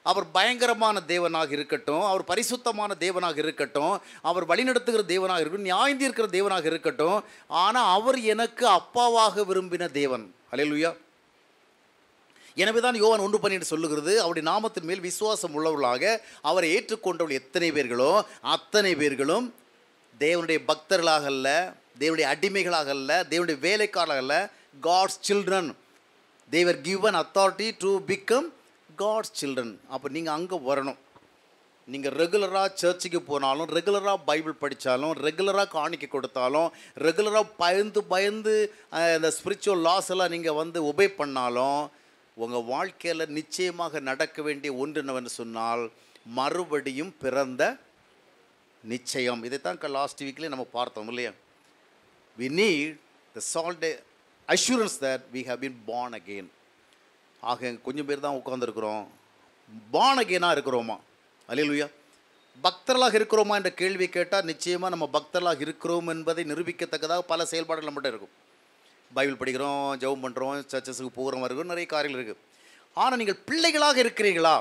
அவர் பயங்கரமான தேவனாக இருக்கட்டும் அவர் பரிசுத்தமான தேவனாக இருக்கட்டும் அவர் வழிநடத்துகிற தேவனாக இருக்கட்டும் நியாயந்தி இருக்கிற தேவனாக இருக்கட்டும் ஆனால் அவர் எனக்கு அப்பாவாக விரும்பின தேவன் அலிலுயா எனவே தான் யோவன் ஒன்று பண்ணிட்டு சொல்லுகிறது அவருடைய நாமத்தின் மேல் விசுவாசம் உள்ளவர்களாக அவரை ஏற்றுக்கொண்டவர்கள் எத்தனை பேர்களோ அத்தனை பேர்களும் தேவனுடைய பக்தர்களாக அல்ல தேவனுடைய அடிமைகளாக அல்ல தேவனுடைய வேலைக்காரர்கள் அல்ல God's children they were given authority to become God's children அப்போ நீங்கள் அங்கே வரணும் நீங்கள் ரெகுலராக சர்ச்சுக்கு போனாலும் ரெகுலராக பைபிள் படித்தாலும் ரெகுலராக காணிக்க கொடுத்தாலும் ரெகுலராக பயந்து பயந்து இந்த ஸ்பிரிச்சுவல் லாஸ் எல்லாம் நீங்கள் வந்து ஒபே பண்ணாலும் உங்கள் வாழ்க்கையில் நிச்சயமாக நடக்க வேண்டிய ஒன்று என்னவென்று சொன்னால் மறுபடியும் பிறந்த நிச்சயம் இதைத்தான் லாஸ்ட் வீக்லேயே நம்ம பார்த்தோம் இல்லையா we need the solid assurance that we have been born again ஆக கொஞ்சம் பேர் தான் உட்காந்துருக்குறோம் பார்ன் அகெயினாக இருக்கிறோமா அலையலுயா பக்தர்களாக இருக்கிறோமா என்ற கேள்வி கேட்டால் நிச்சயமாக நம்ம பக்தர்களாக இருக்கிறோம் என்பதை நிரூபிக்கத்தக்கதாக பல செயல்பாடுகள் மட்டும் இருக்கும் பைபிள் படிக்கிறோம் ஜெபம் பண்ணுறோம் சர்ச்சஸுக்கு போகிறோம் வருகிறோம் நிறைய காரியங்கள் இருக்குது ஆனால் நீங்கள் பிள்ளைகளாக இருக்கிறீர்களா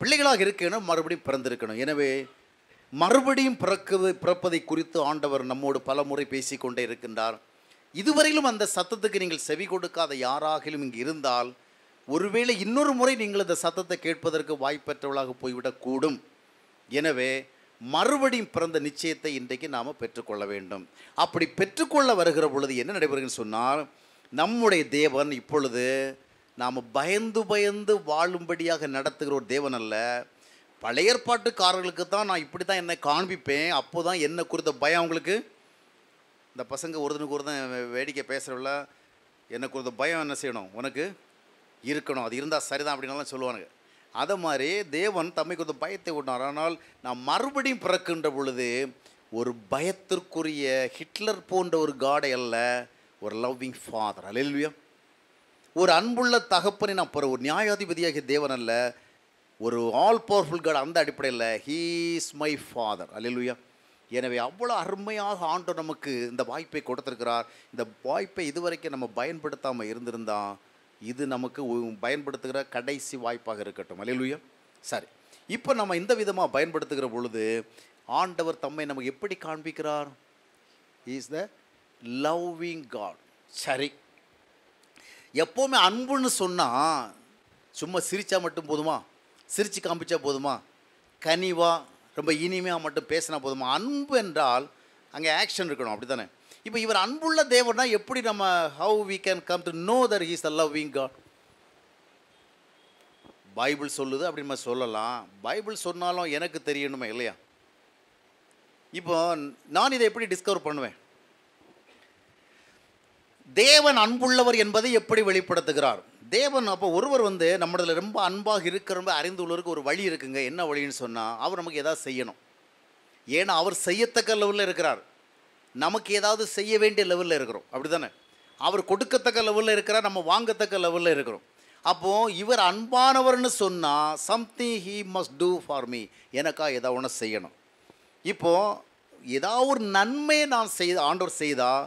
பிள்ளைகளாக இருக்கணும் மறுபடியும் பிறந்திருக்கணும் எனவே மறுபடியும் பிறக்குவது பிறப்பதை குறித்து ஆண்டவர் நம்மோடு பல முறை பேசிக்கொண்டே இருக்கின்றார் இதுவரையிலும் அந்த சத்தத்துக்கு நீங்கள் செவி கொடுக்காத யாராகிலும் இங்கு இருந்தால் ஒருவேளை இன்னொரு முறை நீங்கள் இந்த சத்தத்தை கேட்பதற்கு வாய்ப்பற்றவளாக போய்விடக்கூடும் எனவே மறுபடியும் பிறந்த நிச்சயத்தை இன்றைக்கு நாம் பெற்றுக்கொள்ள வேண்டும் அப்படி பெற்றுக்கொள்ள வருகிற பொழுது என்ன நடைபெறுன்னு சொன்னால் நம்முடைய தேவன் இப்பொழுது நாம் பயந்து பயந்து வாழும்படியாக நடத்துகிற ஒரு தேவன் அல்ல பழையற்பாட்டுக்காரர்களுக்கு தான் நான் இப்படி தான் என்னை காண்பிப்பேன் அப்போ தான் என்னை குறித்த பயம் அவங்களுக்கு இந்த பசங்க ஒருத்தனுக்கு ஒருத்தன் வேடிக்கை பேசுகிறவில்ல எனக்கு ஒரு பயம் என்ன செய்யணும் உனக்கு இருக்கணும் அது இருந்தால் சரிதான் அப்படின்லாம் சொல்லுவானுங்க அதை மாதிரி தேவன் தம்மை கொஞ்சம் பயத்தை விட்டார் ஆனால் நான் மறுபடியும் பிறக்கின்ற பொழுது ஒரு பயத்திற்குரிய ஹிட்லர் போன்ற ஒரு காடை அல்ல ஒரு லவ்விங் ஃபாதர் அலையில்வியா ஒரு அன்புள்ள தகப்பனை நான் பிற ஒரு நியாயாதிபதியாகிய தேவன் அல்ல ஒரு ஆல் பவர்ஃபுல் காட் அந்த அடிப்படையில் ஹீ இஸ் மை ஃபாதர் அலையிலுயா எனவே அவ்வளோ அருமையாக ஆண்டவர் நமக்கு இந்த வாய்ப்பை கொடுத்துருக்கிறார் இந்த வாய்ப்பை இதுவரைக்கும் நம்ம பயன்படுத்தாமல் இருந்திருந்தால் இது நமக்கு பயன்படுத்துகிற கடைசி வாய்ப்பாக இருக்கட்டும் அலையிலுயா சரி இப்போ நம்ம இந்த விதமாக பயன்படுத்துகிற பொழுது ஆண்டவர் தம்மை நமக்கு எப்படி காண்பிக்கிறார் இஸ் த லவ்விங் காட் சரி எப்போவுமே அன்புன்னு சொன்னால் சும்மா சிரித்தா மட்டும் போதுமா சிரித்து காமிச்சா போதுமா கனிவாக ரொம்ப இனிமையாக மட்டும் பேசினா போதுமா அன்பு என்றால் அங்கே ஆக்ஷன் இருக்கணும் அப்படி தானே இப்போ இவர் அன்புள்ள தேவனா எப்படி நம்ம how we can come to know that he's a loving God Bible சொல்லுது அப்படி நம்ம சொல்லலாம் பைபிள் சொன்னாலும் எனக்கு தெரியணுமே இல்லையா இப்போ நான் இதை எப்படி டிஸ்கவர் பண்ணுவேன் தேவன் அன்புள்ளவர் என்பதை எப்படி வெளிப்படுத்துகிறார் தேவன் அப்போ ஒருவர் வந்து நம்மளதில் ரொம்ப அன்பாக இருக்கிற ரொம்ப அறிந்து உள்ளவருக்கு ஒரு வழி இருக்குங்க என்ன வழின்னு சொன்னால் அவர் நமக்கு ஏதாவது செய்யணும் ஏன்னா அவர் செய்யத்தக்க லெவலில் இருக்கிறார் நமக்கு ஏதாவது செய்ய வேண்டிய லெவலில் இருக்கிறோம் அப்படி தானே அவர் கொடுக்கத்தக்க லெவலில் இருக்கிறார் நம்ம வாங்கத்தக்க லெவலில் இருக்கிறோம் அப்போது இவர் அன்பானவர்னு சொன்னால் something he must do for me எனக்கா ஏதாவது ஒன்று செய்யணும் இப்போது ஏதாவது ஒரு நன்மையை நான் செய் ஆண்டவர் செய்தால்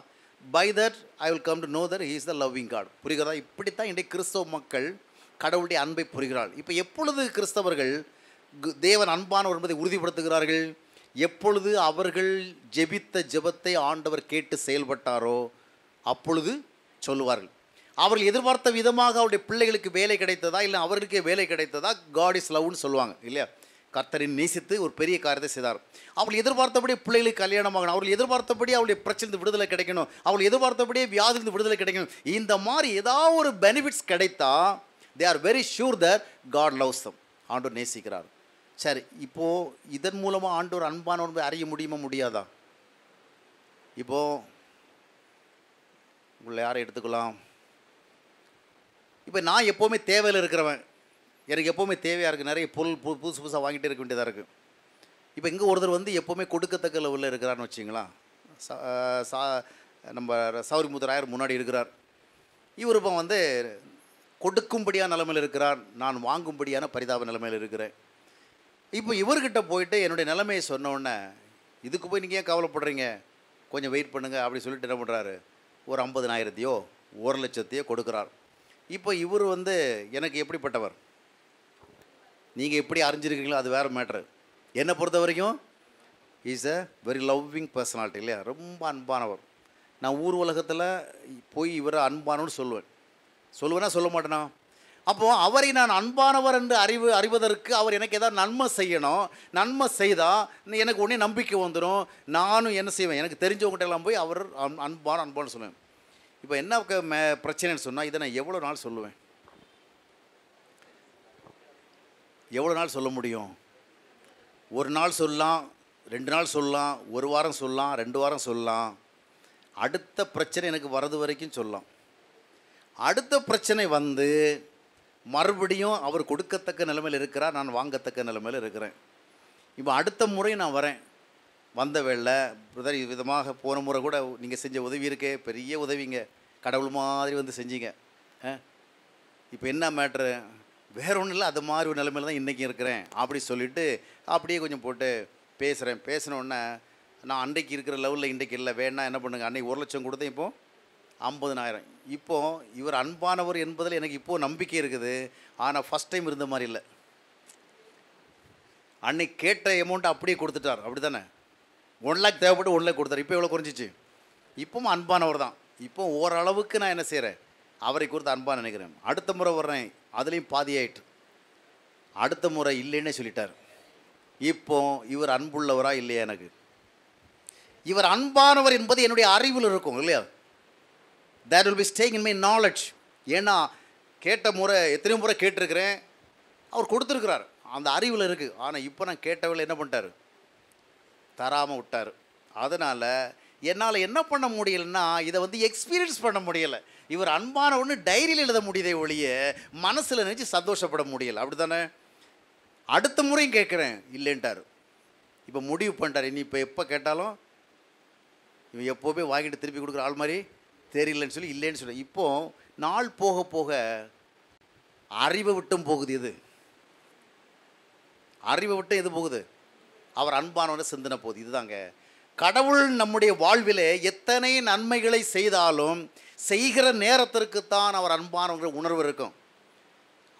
by that I will come to know that he is the loving God புரிகிறதா இப்படித்தான் இன்றைக்கு கிறிஸ்தவ மக்கள் கடவுளுடைய அன்பை புரிகிறாள் இப்போ எப்பொழுது கிறிஸ்தவர்கள் தேவன் அன்பானவர் என்பதை உறுதிப்படுத்துகிறார்கள் எப்பொழுது அவர்கள் ஜெபித்த ஜெபத்தை ஆண்டவர் கேட்டு செயல்பட்டாரோ அப்பொழுது சொல்லுவார்கள் அவர்கள் எதிர்பார்த்த விதமாக அவருடைய பிள்ளைகளுக்கு வேலை கிடைத்ததா இல்லை அவர்களுக்கே வேலை கிடைத்ததா காட் இஸ் லவ்னு சொல்லுவாங்க இல்லையா கர்த்தரின் நேசித்து ஒரு பெரிய காரியத்தை செய்தார் அவள் எதிர்பார்த்தபடி பிள்ளைகளுக்கு கல்யாணமாகணும் அவள் எதிர்பார்த்தபடி அவளுடைய பிரச்சனை விடுதலை கிடைக்கணும் அவள் எதிர்பார்த்தபடி வியாதிலிருந்து விடுதலை கிடைக்கணும் இந்த மாதிரி ஏதாவது ஒரு பெனிஃபிட்ஸ் கிடைத்தா they are very sure that God loves them ஆண்டோர் நேசிக்கிறார் சரி இப்போது இதன் மூலமாக ஆண்டோர் உண்மை அறிய முடியுமா முடியாதா இப்போது உங்களை யாரை எடுத்துக்கலாம் இப்போ நான் எப்போவுமே தேவையில் இருக்கிறவன் எனக்கு எப்போவுமே தேவையாக இருக்குது நிறைய பொருள் பு புதுசு புதுசாக வாங்கிட்டே இருக்க வேண்டியதாக இருக்குது இப்போ இங்கே ஒருத்தர் வந்து எப்போவுமே கொடுக்கத்தக்க லெவலில் இருக்கிறான்னு வச்சிங்களா சா நம்ம சௌரிமுத்து ராயர் முன்னாடி இருக்கிறார் இவர் இப்போ வந்து கொடுக்கும்படியான நிலைமையில் இருக்கிறார் நான் வாங்கும்படியான பரிதாப நிலைமையில் இருக்கிறேன் இப்போ இவர்கிட்ட போயிட்டு என்னுடைய நிலைமையை சொன்னோடனே இதுக்கு போய் நீங்கள் ஏன் கவலைப்படுறீங்க கொஞ்சம் வெயிட் பண்ணுங்கள் அப்படி சொல்லிட்டு என்ன பண்ணுறாரு ஒரு ஐம்பதுனாயிரத்தையோ ஒரு லட்சத்தையோ கொடுக்குறார் இப்போ இவர் வந்து எனக்கு எப்படிப்பட்டவர் நீங்கள் எப்படி அறிஞ்சிருக்கீங்களோ அது வேறு மேட்ரு என்னை பொறுத்த வரைக்கும் is a very loving personality இல்லையா ரொம்ப அன்பானவர் நான் ஊர் உலகத்தில் போய் இவரை அன்பானவன்னு சொல்லுவேன் சொல்லுவேன்னா சொல்ல மாட்டேனா அப்போது அவரை நான் அன்பானவர் என்று அறிவு அறிவதற்கு அவர் எனக்கு ஏதாவது நன்மை செய்யணும் நன்மை செய்தால் எனக்கு உடனே நம்பிக்கை வந்துடும் நானும் என்ன செய்வேன் எனக்கு தெரிஞ்சவங்ககிட்ட எல்லாம் போய் அவர் அன்பான அன்பான்னு சொல்லுவேன் இப்போ என்ன பிரச்சனைன்னு சொன்னால் இதை நான் எவ்வளோ நாள் சொல்லுவேன் எவ்வளோ நாள் சொல்ல முடியும் ஒரு நாள் சொல்லலாம் ரெண்டு நாள் சொல்லலாம் ஒரு வாரம் சொல்லலாம் ரெண்டு வாரம் சொல்லலாம் அடுத்த பிரச்சனை எனக்கு வரது வரைக்கும் சொல்லலாம் அடுத்த பிரச்சனை வந்து மறுபடியும் அவர் கொடுக்கத்தக்க நிலைமையில் இருக்கிறார் நான் வாங்கத்தக்க நிலைமையில் இருக்கிறேன் இப்போ அடுத்த முறை நான் வரேன் வந்த வேளை பிரதர் விதமாக போன முறை கூட நீங்கள் செஞ்ச உதவி இருக்கே பெரிய உதவிங்க கடவுள் மாதிரி வந்து செஞ்சீங்க இப்போ என்ன மேட்ரு வேற ஒன்றும் இல்லை அது மாதிரி ஒரு நிலைமையில் தான் இன்றைக்கி இருக்கிறேன் அப்படி சொல்லிவிட்டு அப்படியே கொஞ்சம் போட்டு பேசுகிறேன் பேசினோடனே நான் அன்றைக்கு இருக்கிற லெவலில் இன்றைக்கு இல்லை வேணா என்ன பண்ணுங்கள் அன்றைக்கி ஒரு லட்சம் கொடுத்தேன் இப்போது ஐம்பதனாயிரம் இப்போது இவர் அன்பானவர் என்பதில் எனக்கு இப்போது நம்பிக்கை இருக்குது ஆனால் ஃபஸ்ட் டைம் இருந்த மாதிரி இல்லை அன்னைக்கு கேட்ட அமௌண்ட்டை அப்படியே கொடுத்துட்டார் அப்படி தானே ஒன் லேக் தேவைப்பட்டு ஒன் லேக் கொடுத்தார் இப்போ எவ்வளோ குறைஞ்சிச்சு இப்போவும் அன்பானவர் தான் இப்போ ஓரளவுக்கு நான் என்ன செய்கிறேன் அவரை குறித்து அன்பாக நினைக்கிறேன் அடுத்த முறை வர்றேன் அதுலேயும் பாதியாயிட்டு அடுத்த முறை இல்லைன்னே சொல்லிட்டார் இப்போ இவர் அன்புள்ளவரா இல்லையா எனக்கு இவர் அன்பானவர் என்பது என்னுடைய அறிவில் இருக்கும் இல்லையா that will be stuck in my knowledge ஏன்னா கேட்ட முறை எத்தனையோ முறை கேட்டிருக்கிறேன் அவர் கொடுத்துருக்கிறார் அந்த அறிவில் இருக்குது ஆனால் இப்போ நான் கேட்டவில் என்ன பண்ணிட்டார் தராமல் விட்டார் அதனால் என்னால் என்ன பண்ண முடியலன்னா இதை வந்து எக்ஸ்பீரியன்ஸ் பண்ண முடியலை இவர் அன்பான ஒன்று டைரியில் எழுத முடியதே ஒழிய மனசில் நினச்சி சந்தோஷப்பட முடியல அப்படி தானே அடுத்த முறையும் கேட்குறேன் இல்லைன்ட்டார் இப்போ முடிவு பண்ணிட்டார் இனி இப்போ எப்போ கேட்டாலும் இவன் எப்போவுமே வாங்கிட்டு திருப்பி கொடுக்குற ஆள் மாதிரி தெரியலன்னு சொல்லி இல்லைன்னு சொல்லி இப்போ நாள் போக போக அறிவை விட்டும் போகுது இது அறிவை விட்டும் எது போகுது அவர் அன்பானவன சிந்தனை போகுது இதுதாங்க கடவுள் நம்முடைய வாழ்வில் எத்தனை நன்மைகளை செய்தாலும் செய்கிற நேரத்திற்கு தான் அவர் அன்பானவங்கிற உணர்வு இருக்கும்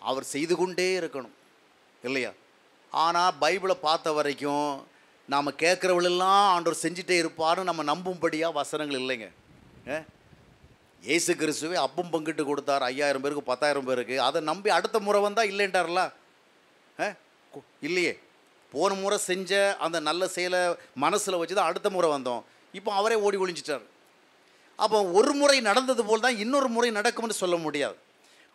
அவர் செய்து கொண்டே இருக்கணும் இல்லையா ஆனால் பைபிளை பார்த்த வரைக்கும் நாம் கேட்குறவளெல்லாம் ஆண்டவர் செஞ்சிட்டே இருப்பாருன்னு நம்ம நம்பும்படியாக வசனங்கள் இல்லைங்க ஏசு கிறிஸ்துவே அப்பும் பங்கிட்டு கொடுத்தார் ஐயாயிரம் பேருக்கு பத்தாயிரம் பேருக்கு அதை நம்பி அடுத்த முறை வந்தால் இல்லைன்றார்ல இல்லையே போன முறை செஞ்ச அந்த நல்ல செயலை மனசில் வச்சு தான் அடுத்த முறை வந்தோம் இப்போ அவரே ஓடி ஒழிஞ்சிட்டார் அப்போ ஒரு முறை நடந்தது போல் தான் இன்னொரு முறை நடக்கும்னு சொல்ல முடியாது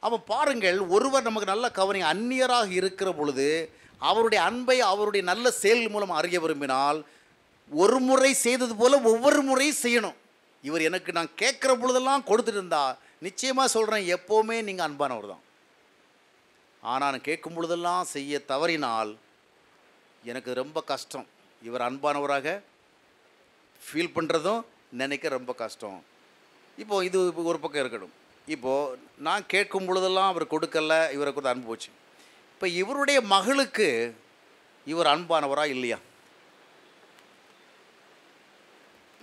அப்போ பாருங்கள் ஒருவர் நமக்கு நல்ல கவனிங் அந்நியராக இருக்கிற பொழுது அவருடைய அன்பை அவருடைய நல்ல செயல் மூலம் அறிய விரும்பினால் ஒரு முறை செய்தது போல் ஒவ்வொரு முறையும் செய்யணும் இவர் எனக்கு நான் கேட்குற பொழுதெல்லாம் கொடுத்துட்டு இருந்தா நிச்சயமாக சொல்கிறேன் எப்போவுமே நீங்கள் அன்பானவர் தான் ஆனால் நான் கேட்கும் பொழுதெல்லாம் செய்ய தவறினால் எனக்கு ரொம்ப கஷ்டம் இவர் அன்பானவராக ஃபீல் பண்ணுறதும் நினைக்க ரொம்ப கஷ்டம் இப்போது இது ஒரு பக்கம் இருக்கட்டும் இப்போது நான் கேட்கும் பொழுதெல்லாம் அவர் கொடுக்கல இவரை கொடுத்து போச்சு இப்போ இவருடைய மகளுக்கு இவர் அன்பானவரா இல்லையா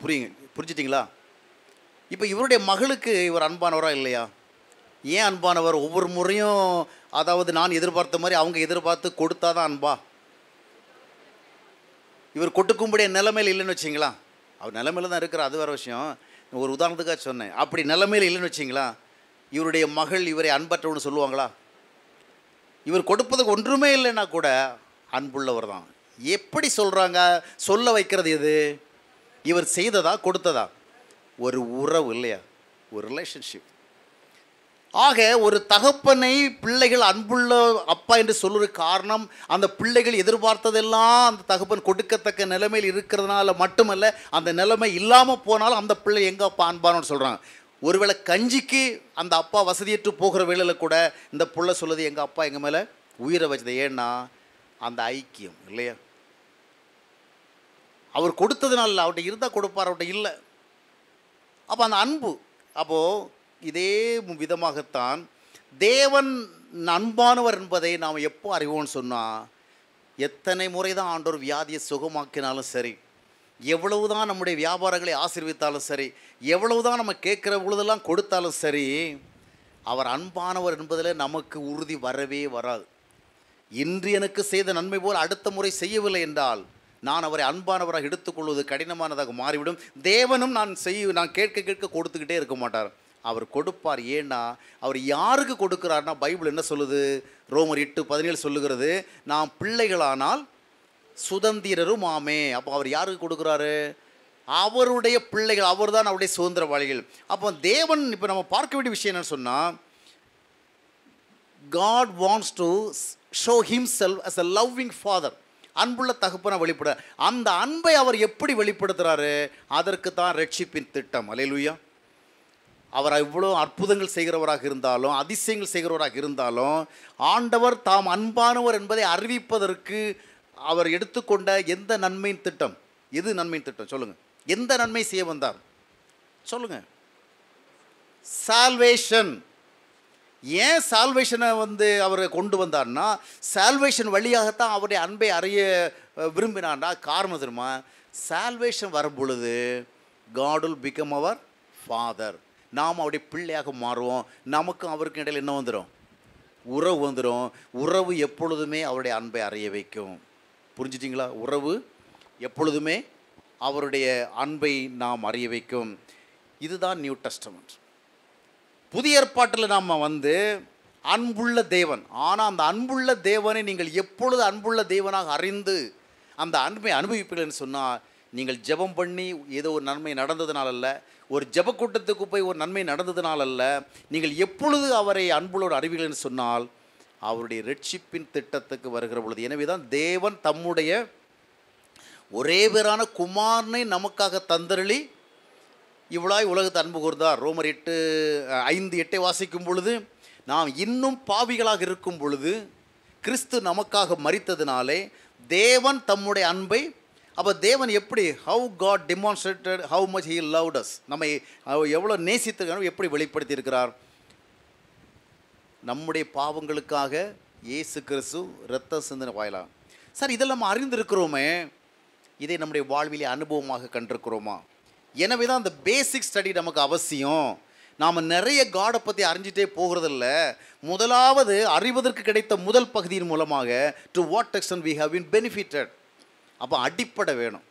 புரியுங்க புரிஞ்சிட்டிங்களா இப்போ இவருடைய மகளுக்கு இவர் அன்பானவரா இல்லையா ஏன் அன்பானவர் ஒவ்வொரு முறையும் அதாவது நான் எதிர்பார்த்த மாதிரி அவங்க எதிர்பார்த்து கொடுத்தா தான் அன்பா இவர் கொடுக்கும்படிய நிலைமையில் இல்லைன்னு வச்சிங்களா அவர் நிலைமையில் தான் இருக்கிற அது வேறு விஷயம் ஒரு உதாரணத்துக்காக சொன்னேன் அப்படி நிலைமையில் இல்லைன்னு வச்சிங்களா இவருடைய மகள் இவரை அன்பற்றவனு சொல்லுவாங்களா இவர் கொடுப்பதுக்கு ஒன்றுமே இல்லைன்னா கூட அன்புள்ளவர் தான் எப்படி சொல்கிறாங்க சொல்ல வைக்கிறது எது இவர் செய்ததா கொடுத்ததா ஒரு உறவு இல்லையா ஒரு ரிலேஷன்ஷிப் ஆக ஒரு தகப்பனை பிள்ளைகள் அன்புள்ள அப்பா என்று சொல்லுற காரணம் அந்த பிள்ளைகள் எதிர்பார்த்ததெல்லாம் அந்த தகப்பன் கொடுக்கத்தக்க நிலைமையில் இருக்கிறதுனால மட்டுமல்ல அந்த நிலைமை இல்லாமல் போனாலும் அந்த பிள்ளை எங்கள் அப்பா அன்பானோன்னு சொல்கிறாங்க ஒருவேளை கஞ்சிக்கு அந்த அப்பா வசதியற்று போகிற வேளையில் கூட இந்த பிள்ளை சொல்லுது எங்கள் அப்பா எங்கள் மேலே உயிரை வச்சது ஏன்னா அந்த ஐக்கியம் இல்லையா அவர் கொடுத்ததுனால அவர்கிட்ட இருந்தால் கொடுப்பார் அவர்கிட்ட இல்லை அப்போ அந்த அன்பு அப்போது இதே விதமாகத்தான் தேவன் அன்பானவர் என்பதை நாம் எப்போ அறிவோம்னு சொன்னால் எத்தனை முறை தான் ஆண்டோர் வியாதியை சுகமாக்கினாலும் சரி எவ்வளவு தான் நம்முடைய வியாபாரங்களை ஆசீர்வித்தாலும் சரி எவ்வளவு தான் நம்ம கேட்குற பொழுதெல்லாம் கொடுத்தாலும் சரி அவர் அன்பானவர் என்பதில் நமக்கு உறுதி வரவே வராது இன்று எனக்கு செய்த நன்மை போல் அடுத்த முறை செய்யவில்லை என்றால் நான் அவரை அன்பானவராக எடுத்துக்கொள்வது கடினமானதாக மாறிவிடும் தேவனும் நான் செய்ய நான் கேட்க கேட்க கொடுத்துக்கிட்டே இருக்க மாட்டார் அவர் கொடுப்பார் ஏன்னா அவர் யாருக்கு கொடுக்குறாருன்னா பைபிள் என்ன சொல்லுது ரோமர் எட்டு பதினேழு சொல்லுகிறது நாம் பிள்ளைகளானால் சுதந்திரரும் ஆமே அப்போ அவர் யாருக்கு கொடுக்குறாரு அவருடைய பிள்ளைகள் அவர் தான் அவருடைய சுதந்திரவாளிகள் அப்போ தேவன் இப்போ நம்ம பார்க்க வேண்டிய விஷயம் என்னன்னு சொன்னால் God wants to show himself as a loving father அன்புள்ள தகுப்பனை வெளிப்பட அந்த அன்பை அவர் எப்படி வெளிப்படுத்துகிறாரு அதற்கு தான் ரட்சிப்பின் திட்டம் அலையிலுயா அவர் இவ்வளோ அற்புதங்கள் செய்கிறவராக இருந்தாலும் அதிசயங்கள் செய்கிறவராக இருந்தாலும் ஆண்டவர் தாம் அன்பானவர் என்பதை அறிவிப்பதற்கு அவர் எடுத்துக்கொண்ட எந்த நன்மையின் திட்டம் எது நன்மையின் திட்டம் சொல்லுங்கள் எந்த நன்மை செய்ய வந்தார் சொல்லுங்கள் சால்வேஷன் ஏன் சால்வேஷனை வந்து அவர் கொண்டு வந்தார்னா சால்வேஷன் வழியாகத்தான் அவருடைய அன்பை அறிய விரும்பினார்னா காரணம் தெரியுமா சால்வேஷன் வரும் பொழுது காட் வில் பிகம் அவர் ஃபாதர் நாம் அவருடைய பிள்ளையாக மாறுவோம் நமக்கும் அவருக்கும் இடையில் என்ன வந்துடும் உறவு வந்துடும் உறவு எப்பொழுதுமே அவருடைய அன்பை அறிய வைக்கும் புரிஞ்சிட்டிங்களா உறவு எப்பொழுதுமே அவருடைய அன்பை நாம் அறிய வைக்கும் இதுதான் நியூ டெஸ்டமெண்ட் புதிய ஏற்பாட்டில் நாம் வந்து அன்புள்ள தேவன் ஆனால் அந்த அன்புள்ள தேவனை நீங்கள் எப்பொழுது அன்புள்ள தேவனாக அறிந்து அந்த அன்பை அனுபவிப்பீர்கள் சொன்னால் நீங்கள் ஜெபம் பண்ணி ஏதோ ஒரு நன்மை நடந்ததுனால அல்ல ஒரு ஜெப கூட்டத்துக்கு போய் ஒரு நன்மை நடந்ததுனால அல்ல நீங்கள் எப்பொழுது அவரை அன்புளோடு அறிவீர்கள்னு சொன்னால் அவருடைய ரட்சிப்பின் திட்டத்துக்கு வருகிற பொழுது எனவே தான் தேவன் தம்முடைய ஒரே பேரான குமாரனை நமக்காக தந்தருளி இவ்வளாய் உலகத்தை அன்பு கூர்ந்தார் ரோமர் எட்டு ஐந்து எட்டை வாசிக்கும் பொழுது நாம் இன்னும் பாவிகளாக இருக்கும் பொழுது கிறிஸ்து நமக்காக மறித்ததினாலே தேவன் தம்முடைய அன்பை அப்போ தேவன் எப்படி how God demonstrated how much he love us நம்ம எவ்வளோ நேசித்திருக்கணும் எப்படி வெளிப்படுத்தி இருக்கிறார் நம்முடைய பாவங்களுக்காக இயேசு கிறிஸ்து இரத்த சிந்தனை வாயிலாம் சார் இதெல்லாம் நம்ம அறிந்திருக்கிறோமே இதை நம்முடைய வாழ்விலே அனுபவமாக கண்டிருக்கிறோமா எனவே தான் அந்த பேசிக் ஸ்டடி நமக்கு அவசியம் நாம் நிறைய காடை பற்றி அறிஞ்சிட்டே போகிறதில்ல முதலாவது அறிவதற்கு கிடைத்த முதல் பகுதியின் மூலமாக to what extent we have been benefited அப்போ அடிப்படை வேணும்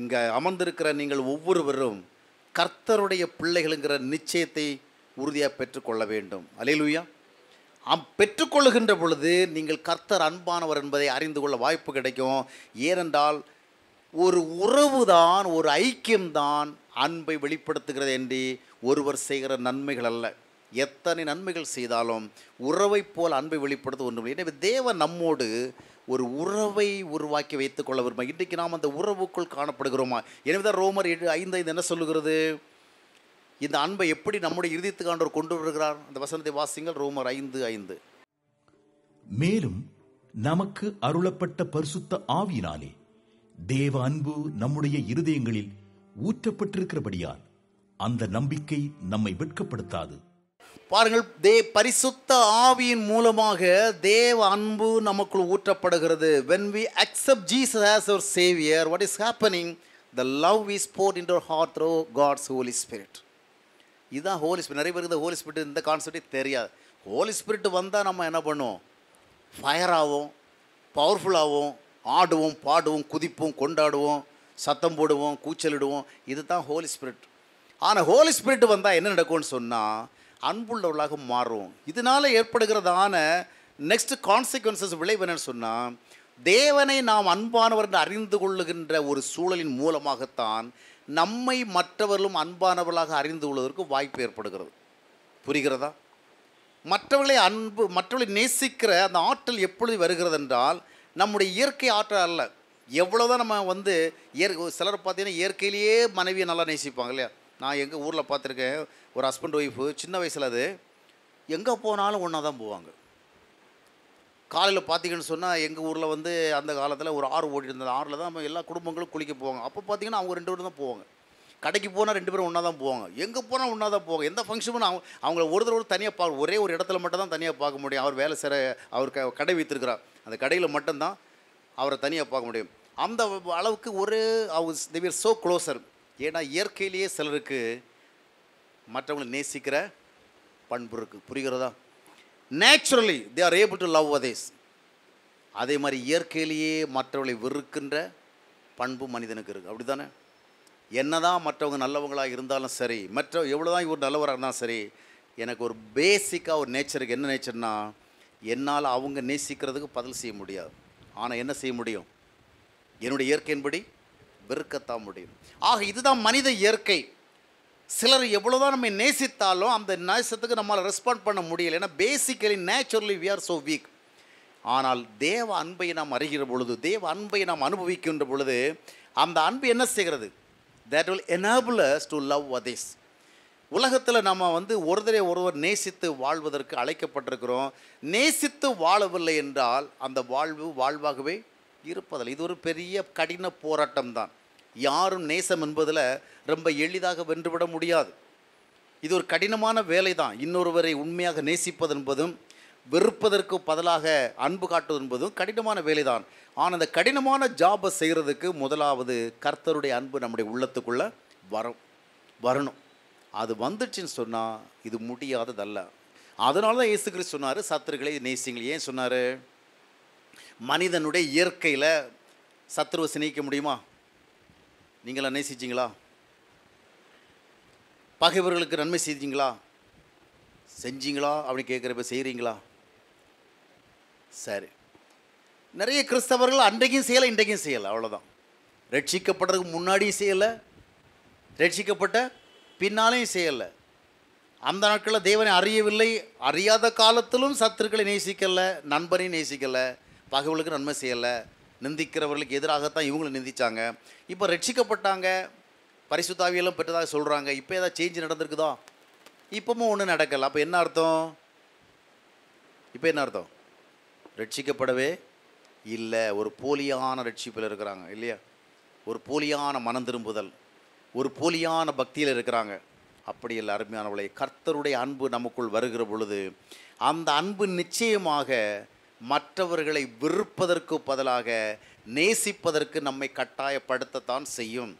இங்கே அமர்ந்திருக்கிற நீங்கள் ஒவ்வொருவரும் கர்த்தருடைய பிள்ளைகளுங்கிற நிச்சயத்தை உறுதியாக பெற்றுக்கொள்ள வேண்டும் அலையிலுயா அம் பெற்றுக்கொள்ளுகின்ற பொழுது நீங்கள் கர்த்தர் அன்பானவர் என்பதை அறிந்து கொள்ள வாய்ப்பு கிடைக்கும் ஏனென்றால் ஒரு உறவு தான் ஒரு ஐக்கியம்தான் அன்பை வெளிப்படுத்துகிறது என்று ஒருவர் செய்கிற நன்மைகள் அல்ல எத்தனை நன்மைகள் செய்தாலும் உறவை போல் அன்பை வெளிப்படுத்த ஒன்றும் எனவே தேவன் நம்மோடு ஒரு உறவை உருவாக்கி வைத்துக் கொள்ள விரும்ப இன்றைக்கு நாம் அந்த உறவுக்குள் காணப்படுகிறோமா எனவே தான் ரோமர் ஐந்து ஐந்து என்ன சொல்லுகிறது இந்த அன்பை எப்படி நம்முடைய இறுதித்துக்காண்டவர் கொண்டு வருகிறார் அந்த வசனத்தை வாசிங்கள் ரோமர் ஐந்து ஐந்து மேலும் நமக்கு அருளப்பட்ட பரிசுத்த ஆவியினாலே தேவ அன்பு நம்முடைய இருதயங்களில் ஊற்றப்பட்டிருக்கிறபடியால் அந்த நம்பிக்கை நம்மை வெட்கப்படுத்தாது பாருங்கள் தே பரிசுத்த ஆவியின் மூலமாக தேவ அன்பு நமக்குள் ஊற்றப்படுகிறது when we accept Jesus as our saviour what is happening the love is poured in our heart through God's Holy Spirit இதுதான் ஹோலி ஸ்பிரிட் நிறைய பேருக்கு இந்த ஹோலி ஸ்பிரிட் இந்த கான்செப்டே தெரியாது ஹோலி ஸ்பிரிட் வந்தால் நம்ம என்ன பண்ணுவோம் ஃபயராகவும் பவர்ஃபுல்லாகவும் ஆடுவோம் பாடுவோம் குதிப்போம் கொண்டாடுவோம் சத்தம் போடுவோம் கூச்சலிடுவோம் இது தான் ஹோலி ஸ்பிரிட் ஆனால் ஹோலி ஸ்பிரிட் வந்தால் என்ன நடக்கும்னு சொன்னால் அன்புள்ளவர்களாக மாறும் இதனால் ஏற்படுகிறதான நெக்ஸ்ட் கான்சிக்வன்சஸ் விளைவு என்னன்னு சொன்னால் தேவனை நாம் அன்பானவர் என்று அறிந்து கொள்ளுகின்ற ஒரு சூழலின் மூலமாகத்தான் நம்மை மற்றவர்களும் அன்பானவர்களாக அறிந்து கொள்வதற்கு வாய்ப்பு ஏற்படுகிறது புரிகிறதா மற்றவர்களை அன்பு மற்றவர்களை நேசிக்கிற அந்த ஆற்றல் எப்பொழுது வருகிறது என்றால் நம்முடைய இயற்கை ஆற்றல் அல்ல எவ்வளோதான் நம்ம வந்து இயற்கை சிலர் பார்த்தீங்கன்னா இயற்கையிலேயே மனைவியை நல்லா நேசிப்பாங்க இல்லையா நான் எங்கள் ஊரில் பார்த்துருக்கேன் ஒரு ஹஸ்பண்ட் ஒய்ஃபு சின்ன வயசில் அது எங்கே போனாலும் ஒன்றா தான் போவாங்க காலையில் பார்த்தீங்கன்னு சொன்னால் எங்கள் ஊரில் வந்து அந்த காலத்தில் ஒரு ஆறு ஓடிட்டு இருந்தது ஆறில் தான் எல்லா குடும்பங்களும் குளிக்க போவாங்க அப்போ பார்த்தீங்கன்னா அவங்க ரெண்டு பேரும் தான் போவாங்க கடைக்கு போனால் ரெண்டு பேரும் ஒன்றா தான் போவாங்க எங்கே போனால் ஒன்றா தான் போவாங்க எந்த ஃபங்க்ஷனும் அவங்க அவங்கள ஒருத்தர் ஒரு தனியாக பா ஒரே ஒரு இடத்துல மட்டும் தான் தனியாக பார்க்க முடியும் அவர் வேலை சிற அவர் க கடை வைத்திருக்கிறார் அந்த கடையில் மட்டும்தான் அவரை தனியாக பார்க்க முடியும் அந்த அளவுக்கு ஒரு தி தேவியர் சோ க்ளோசர் ஏன்னா இயற்கையிலேயே சிலருக்கு மற்றவங்களை நேசிக்கிற பண்பு இருக்குது புரிகிறதா naturally they are able to love others அதே மாதிரி இயற்கையிலேயே மற்றவர்களை வெறுக்கின்ற பண்பு மனிதனுக்கு இருக்குது அப்படி தானே என்ன தான் மற்றவங்க நல்லவங்களாக இருந்தாலும் சரி மற்ற எவ்வளோ தான் இவர் நல்லவராக இருந்தாலும் சரி எனக்கு ஒரு பேசிக்காக ஒரு நேச்சருக்கு என்ன நேச்சர்னா என்னால் அவங்க நேசிக்கிறதுக்கு பதில் செய்ய முடியாது ஆனால் என்ன செய்ய முடியும் என்னுடைய இயற்கையின்படி வெறுக்கத்தான் முடியும் ஆக இதுதான் மனித இயற்கை சிலர் எவ்வளோதான் நம்ம நேசித்தாலும் அந்த நேசத்துக்கு நம்மளால் ரெஸ்பாண்ட் பண்ண முடியல ஏன்னா basically naturally we are so weak ஆனால் தேவ அன்பை நாம் அறிகிற பொழுது தேவ அன்பை நாம் அனுபவிக்கின்ற பொழுது அந்த அன்பு என்ன செய்கிறது that will enable us to love others உலகத்தில் நம்ம வந்து ஒருதரே ஒருவர் நேசித்து வாழ்வதற்கு அழைக்கப்பட்டிருக்கிறோம் நேசித்து வாழவில்லை என்றால் அந்த வாழ்வு வாழ்வாகவே இருப்பதில்லை இது ஒரு பெரிய கடின போராட்டம் தான் யாரும் நேசம் என்பதில் ரொம்ப எளிதாக வென்றுவிட முடியாது இது ஒரு கடினமான வேலை தான் இன்னொருவரை உண்மையாக நேசிப்பது என்பதும் வெறுப்பதற்கு பதிலாக அன்பு காட்டுவது என்பதும் கடினமான வேலை தான் ஆனால் அந்த கடினமான ஜாபை செய்கிறதுக்கு முதலாவது கர்த்தருடைய அன்பு நம்முடைய உள்ளத்துக்குள்ளே வரும் வரணும் அது வந்துச்சுன்னு சொன்னால் இது முடியாததல்ல அதனால தான் இயேசு சொன்னார் சத்துருக்களை நேசிங்களே ஏன் சொன்னார் மனிதனுடைய இயற்கையில் சத்ருவை சிணிக்க முடியுமா நீங்களா நேசிச்சிங்களா பகைவர்களுக்கு நன்மை செய்தீங்களா செஞ்சீங்களா அப்படின்னு கேட்குறப்ப செய்கிறீங்களா சரி நிறைய கிறிஸ்தவர்கள் அன்றைக்கும் செய்யலை இன்றைக்கும் செய்யலை அவ்வளோதான் ரட்சிக்கப்படுறதுக்கு முன்னாடியும் செய்யலை ரட்சிக்கப்பட்ட பின்னாலையும் செய்யலை அந்த நாட்களில் தேவனை அறியவில்லை அறியாத காலத்திலும் சத்துருக்களை நேசிக்கலை நண்பரையும் நேசிக்கலை பகைவர்களுக்கு நன்மை செய்யலை நிந்திக்கிறவர்களுக்கு எதிராகத்தான் இவங்களும் நிந்திச்சாங்க இப்போ ரட்சிக்கப்பட்டாங்க பரிசுத்தாவியெல்லாம் பெற்றதாக சொல்கிறாங்க இப்போ ஏதாவது சேஞ்ச் நடந்திருக்குதோ இப்போவும் ஒன்றும் நடக்கலை அப்போ என்ன அர்த்தம் இப்போ என்ன அர்த்தம் ரட்சிக்கப்படவே இல்லை ஒரு போலியான ரட்சிப்பில் இருக்கிறாங்க இல்லையா ஒரு போலியான மனம் திரும்புதல் ஒரு போலியான பக்தியில் இருக்கிறாங்க அப்படி இல்லை அருமையானவளை கர்த்தருடைய அன்பு நமக்குள் வருகிற பொழுது அந்த அன்பு நிச்சயமாக மற்றவர்களை வெறுப்பதற்கு பதிலாக நேசிப்பதற்கு நம்மை கட்டாயப்படுத்தத்தான் செய்யும்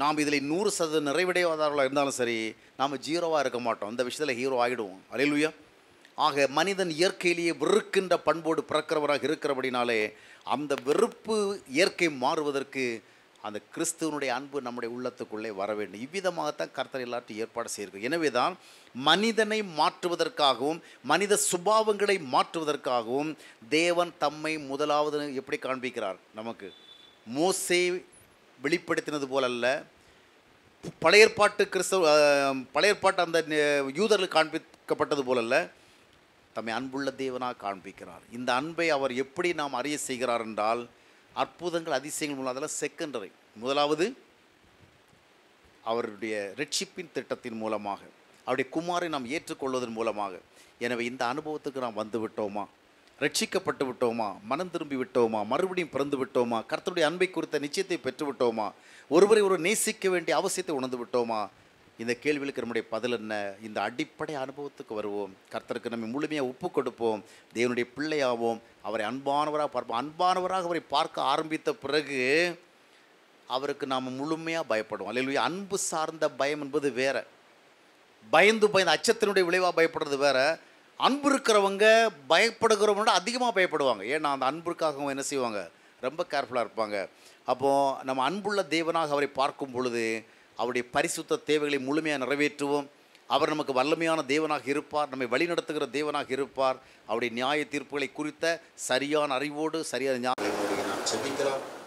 நாம் இதில் நூறு சதவீதம் நிறைவடைவதார்களாக இருந்தாலும் சரி நாம் ஜீரோவாக இருக்க மாட்டோம் இந்த விஷயத்தில் ஹீரோ ஆகிடுவோம் அலையிலுயா ஆக மனிதன் இயற்கையிலேயே வெறுக்கின்ற பண்போடு பிறக்கிறவராக இருக்கிறபடினாலே அந்த வெறுப்பு இயற்கை மாறுவதற்கு அந்த கிறிஸ்துவனுடைய அன்பு நம்முடைய உள்ளத்துக்குள்ளே வர வேண்டும் இவ்விதமாகத்தான் கர்த்தர் எல்லாற்றையும் ஏற்பாடு செய்யிருக்கும் எனவே தான் மனிதனை மாற்றுவதற்காகவும் மனித சுபாவங்களை மாற்றுவதற்காகவும் தேவன் தம்மை முதலாவது எப்படி காண்பிக்கிறார் நமக்கு மோசை வெளிப்படுத்தினது போலல்ல பழையற்பாட்டு கிறிஸ்தவ பழையற்பாட்டு அந்த யூதர்கள் காண்பிக்கப்பட்டது போலல்ல தம்மை அன்புள்ள தேவனாக காண்பிக்கிறார் இந்த அன்பை அவர் எப்படி நாம் அறிய செய்கிறார் என்றால் அற்புதங்கள் அதிசயங்கள் மூலம் அதெல்லாம் செகண்டரி முதலாவது அவருடைய ரட்சிப்பின் திட்டத்தின் மூலமாக அவருடைய குமாரை நாம் ஏற்றுக்கொள்வதன் மூலமாக எனவே இந்த அனுபவத்துக்கு நாம் வந்து விட்டோமா ரட்சிக்கப்பட்டு விட்டோமா மனம் திரும்பி விட்டோமா மறுபடியும் பிறந்து விட்டோமா கர்த்தருடைய அன்பை குறித்த நிச்சயத்தை பெற்று விட்டோமா ஒருவரை ஒரு நேசிக்க வேண்டிய அவசியத்தை உணர்ந்து விட்டோமா இந்த கேள்விகளுக்கு நம்முடைய பதில் என்ன இந்த அடிப்படை அனுபவத்துக்கு வருவோம் கர்த்தருக்கு நம்ம முழுமையாக ஒப்பு கொடுப்போம் தேவனுடைய பிள்ளையாவோம் அவரை அன்பானவராக பார்ப்போம் அன்பானவராக அவரை பார்க்க ஆரம்பித்த பிறகு அவருக்கு நாம் முழுமையாக பயப்படுவோம் அல்ல அன்பு சார்ந்த பயம் என்பது வேறு பயந்து பயந்து அச்சத்தினுடைய விளைவாக பயப்படுறது வேறு அன்பு இருக்கிறவங்க பயப்படுகிறவங்களோட அதிகமாக பயப்படுவாங்க ஏன்னா அந்த அன்புக்காக அவங்க என்ன செய்வாங்க ரொம்ப கேர்ஃபுல்லாக இருப்பாங்க அப்போது நம்ம அன்புள்ள தேவனாக அவரை பார்க்கும் பொழுது அவருடைய பரிசுத்த தேவைகளை முழுமையாக நிறைவேற்றுவோம் அவர் நமக்கு வல்லமையான தேவனாக இருப்பார் நம்மை வழிநடத்துகிற தேவனாக இருப்பார் அவருடைய நியாய தீர்ப்புகளை குறித்த சரியான அறிவோடு சரியான ஞாபகம் செபிக்கிறோம்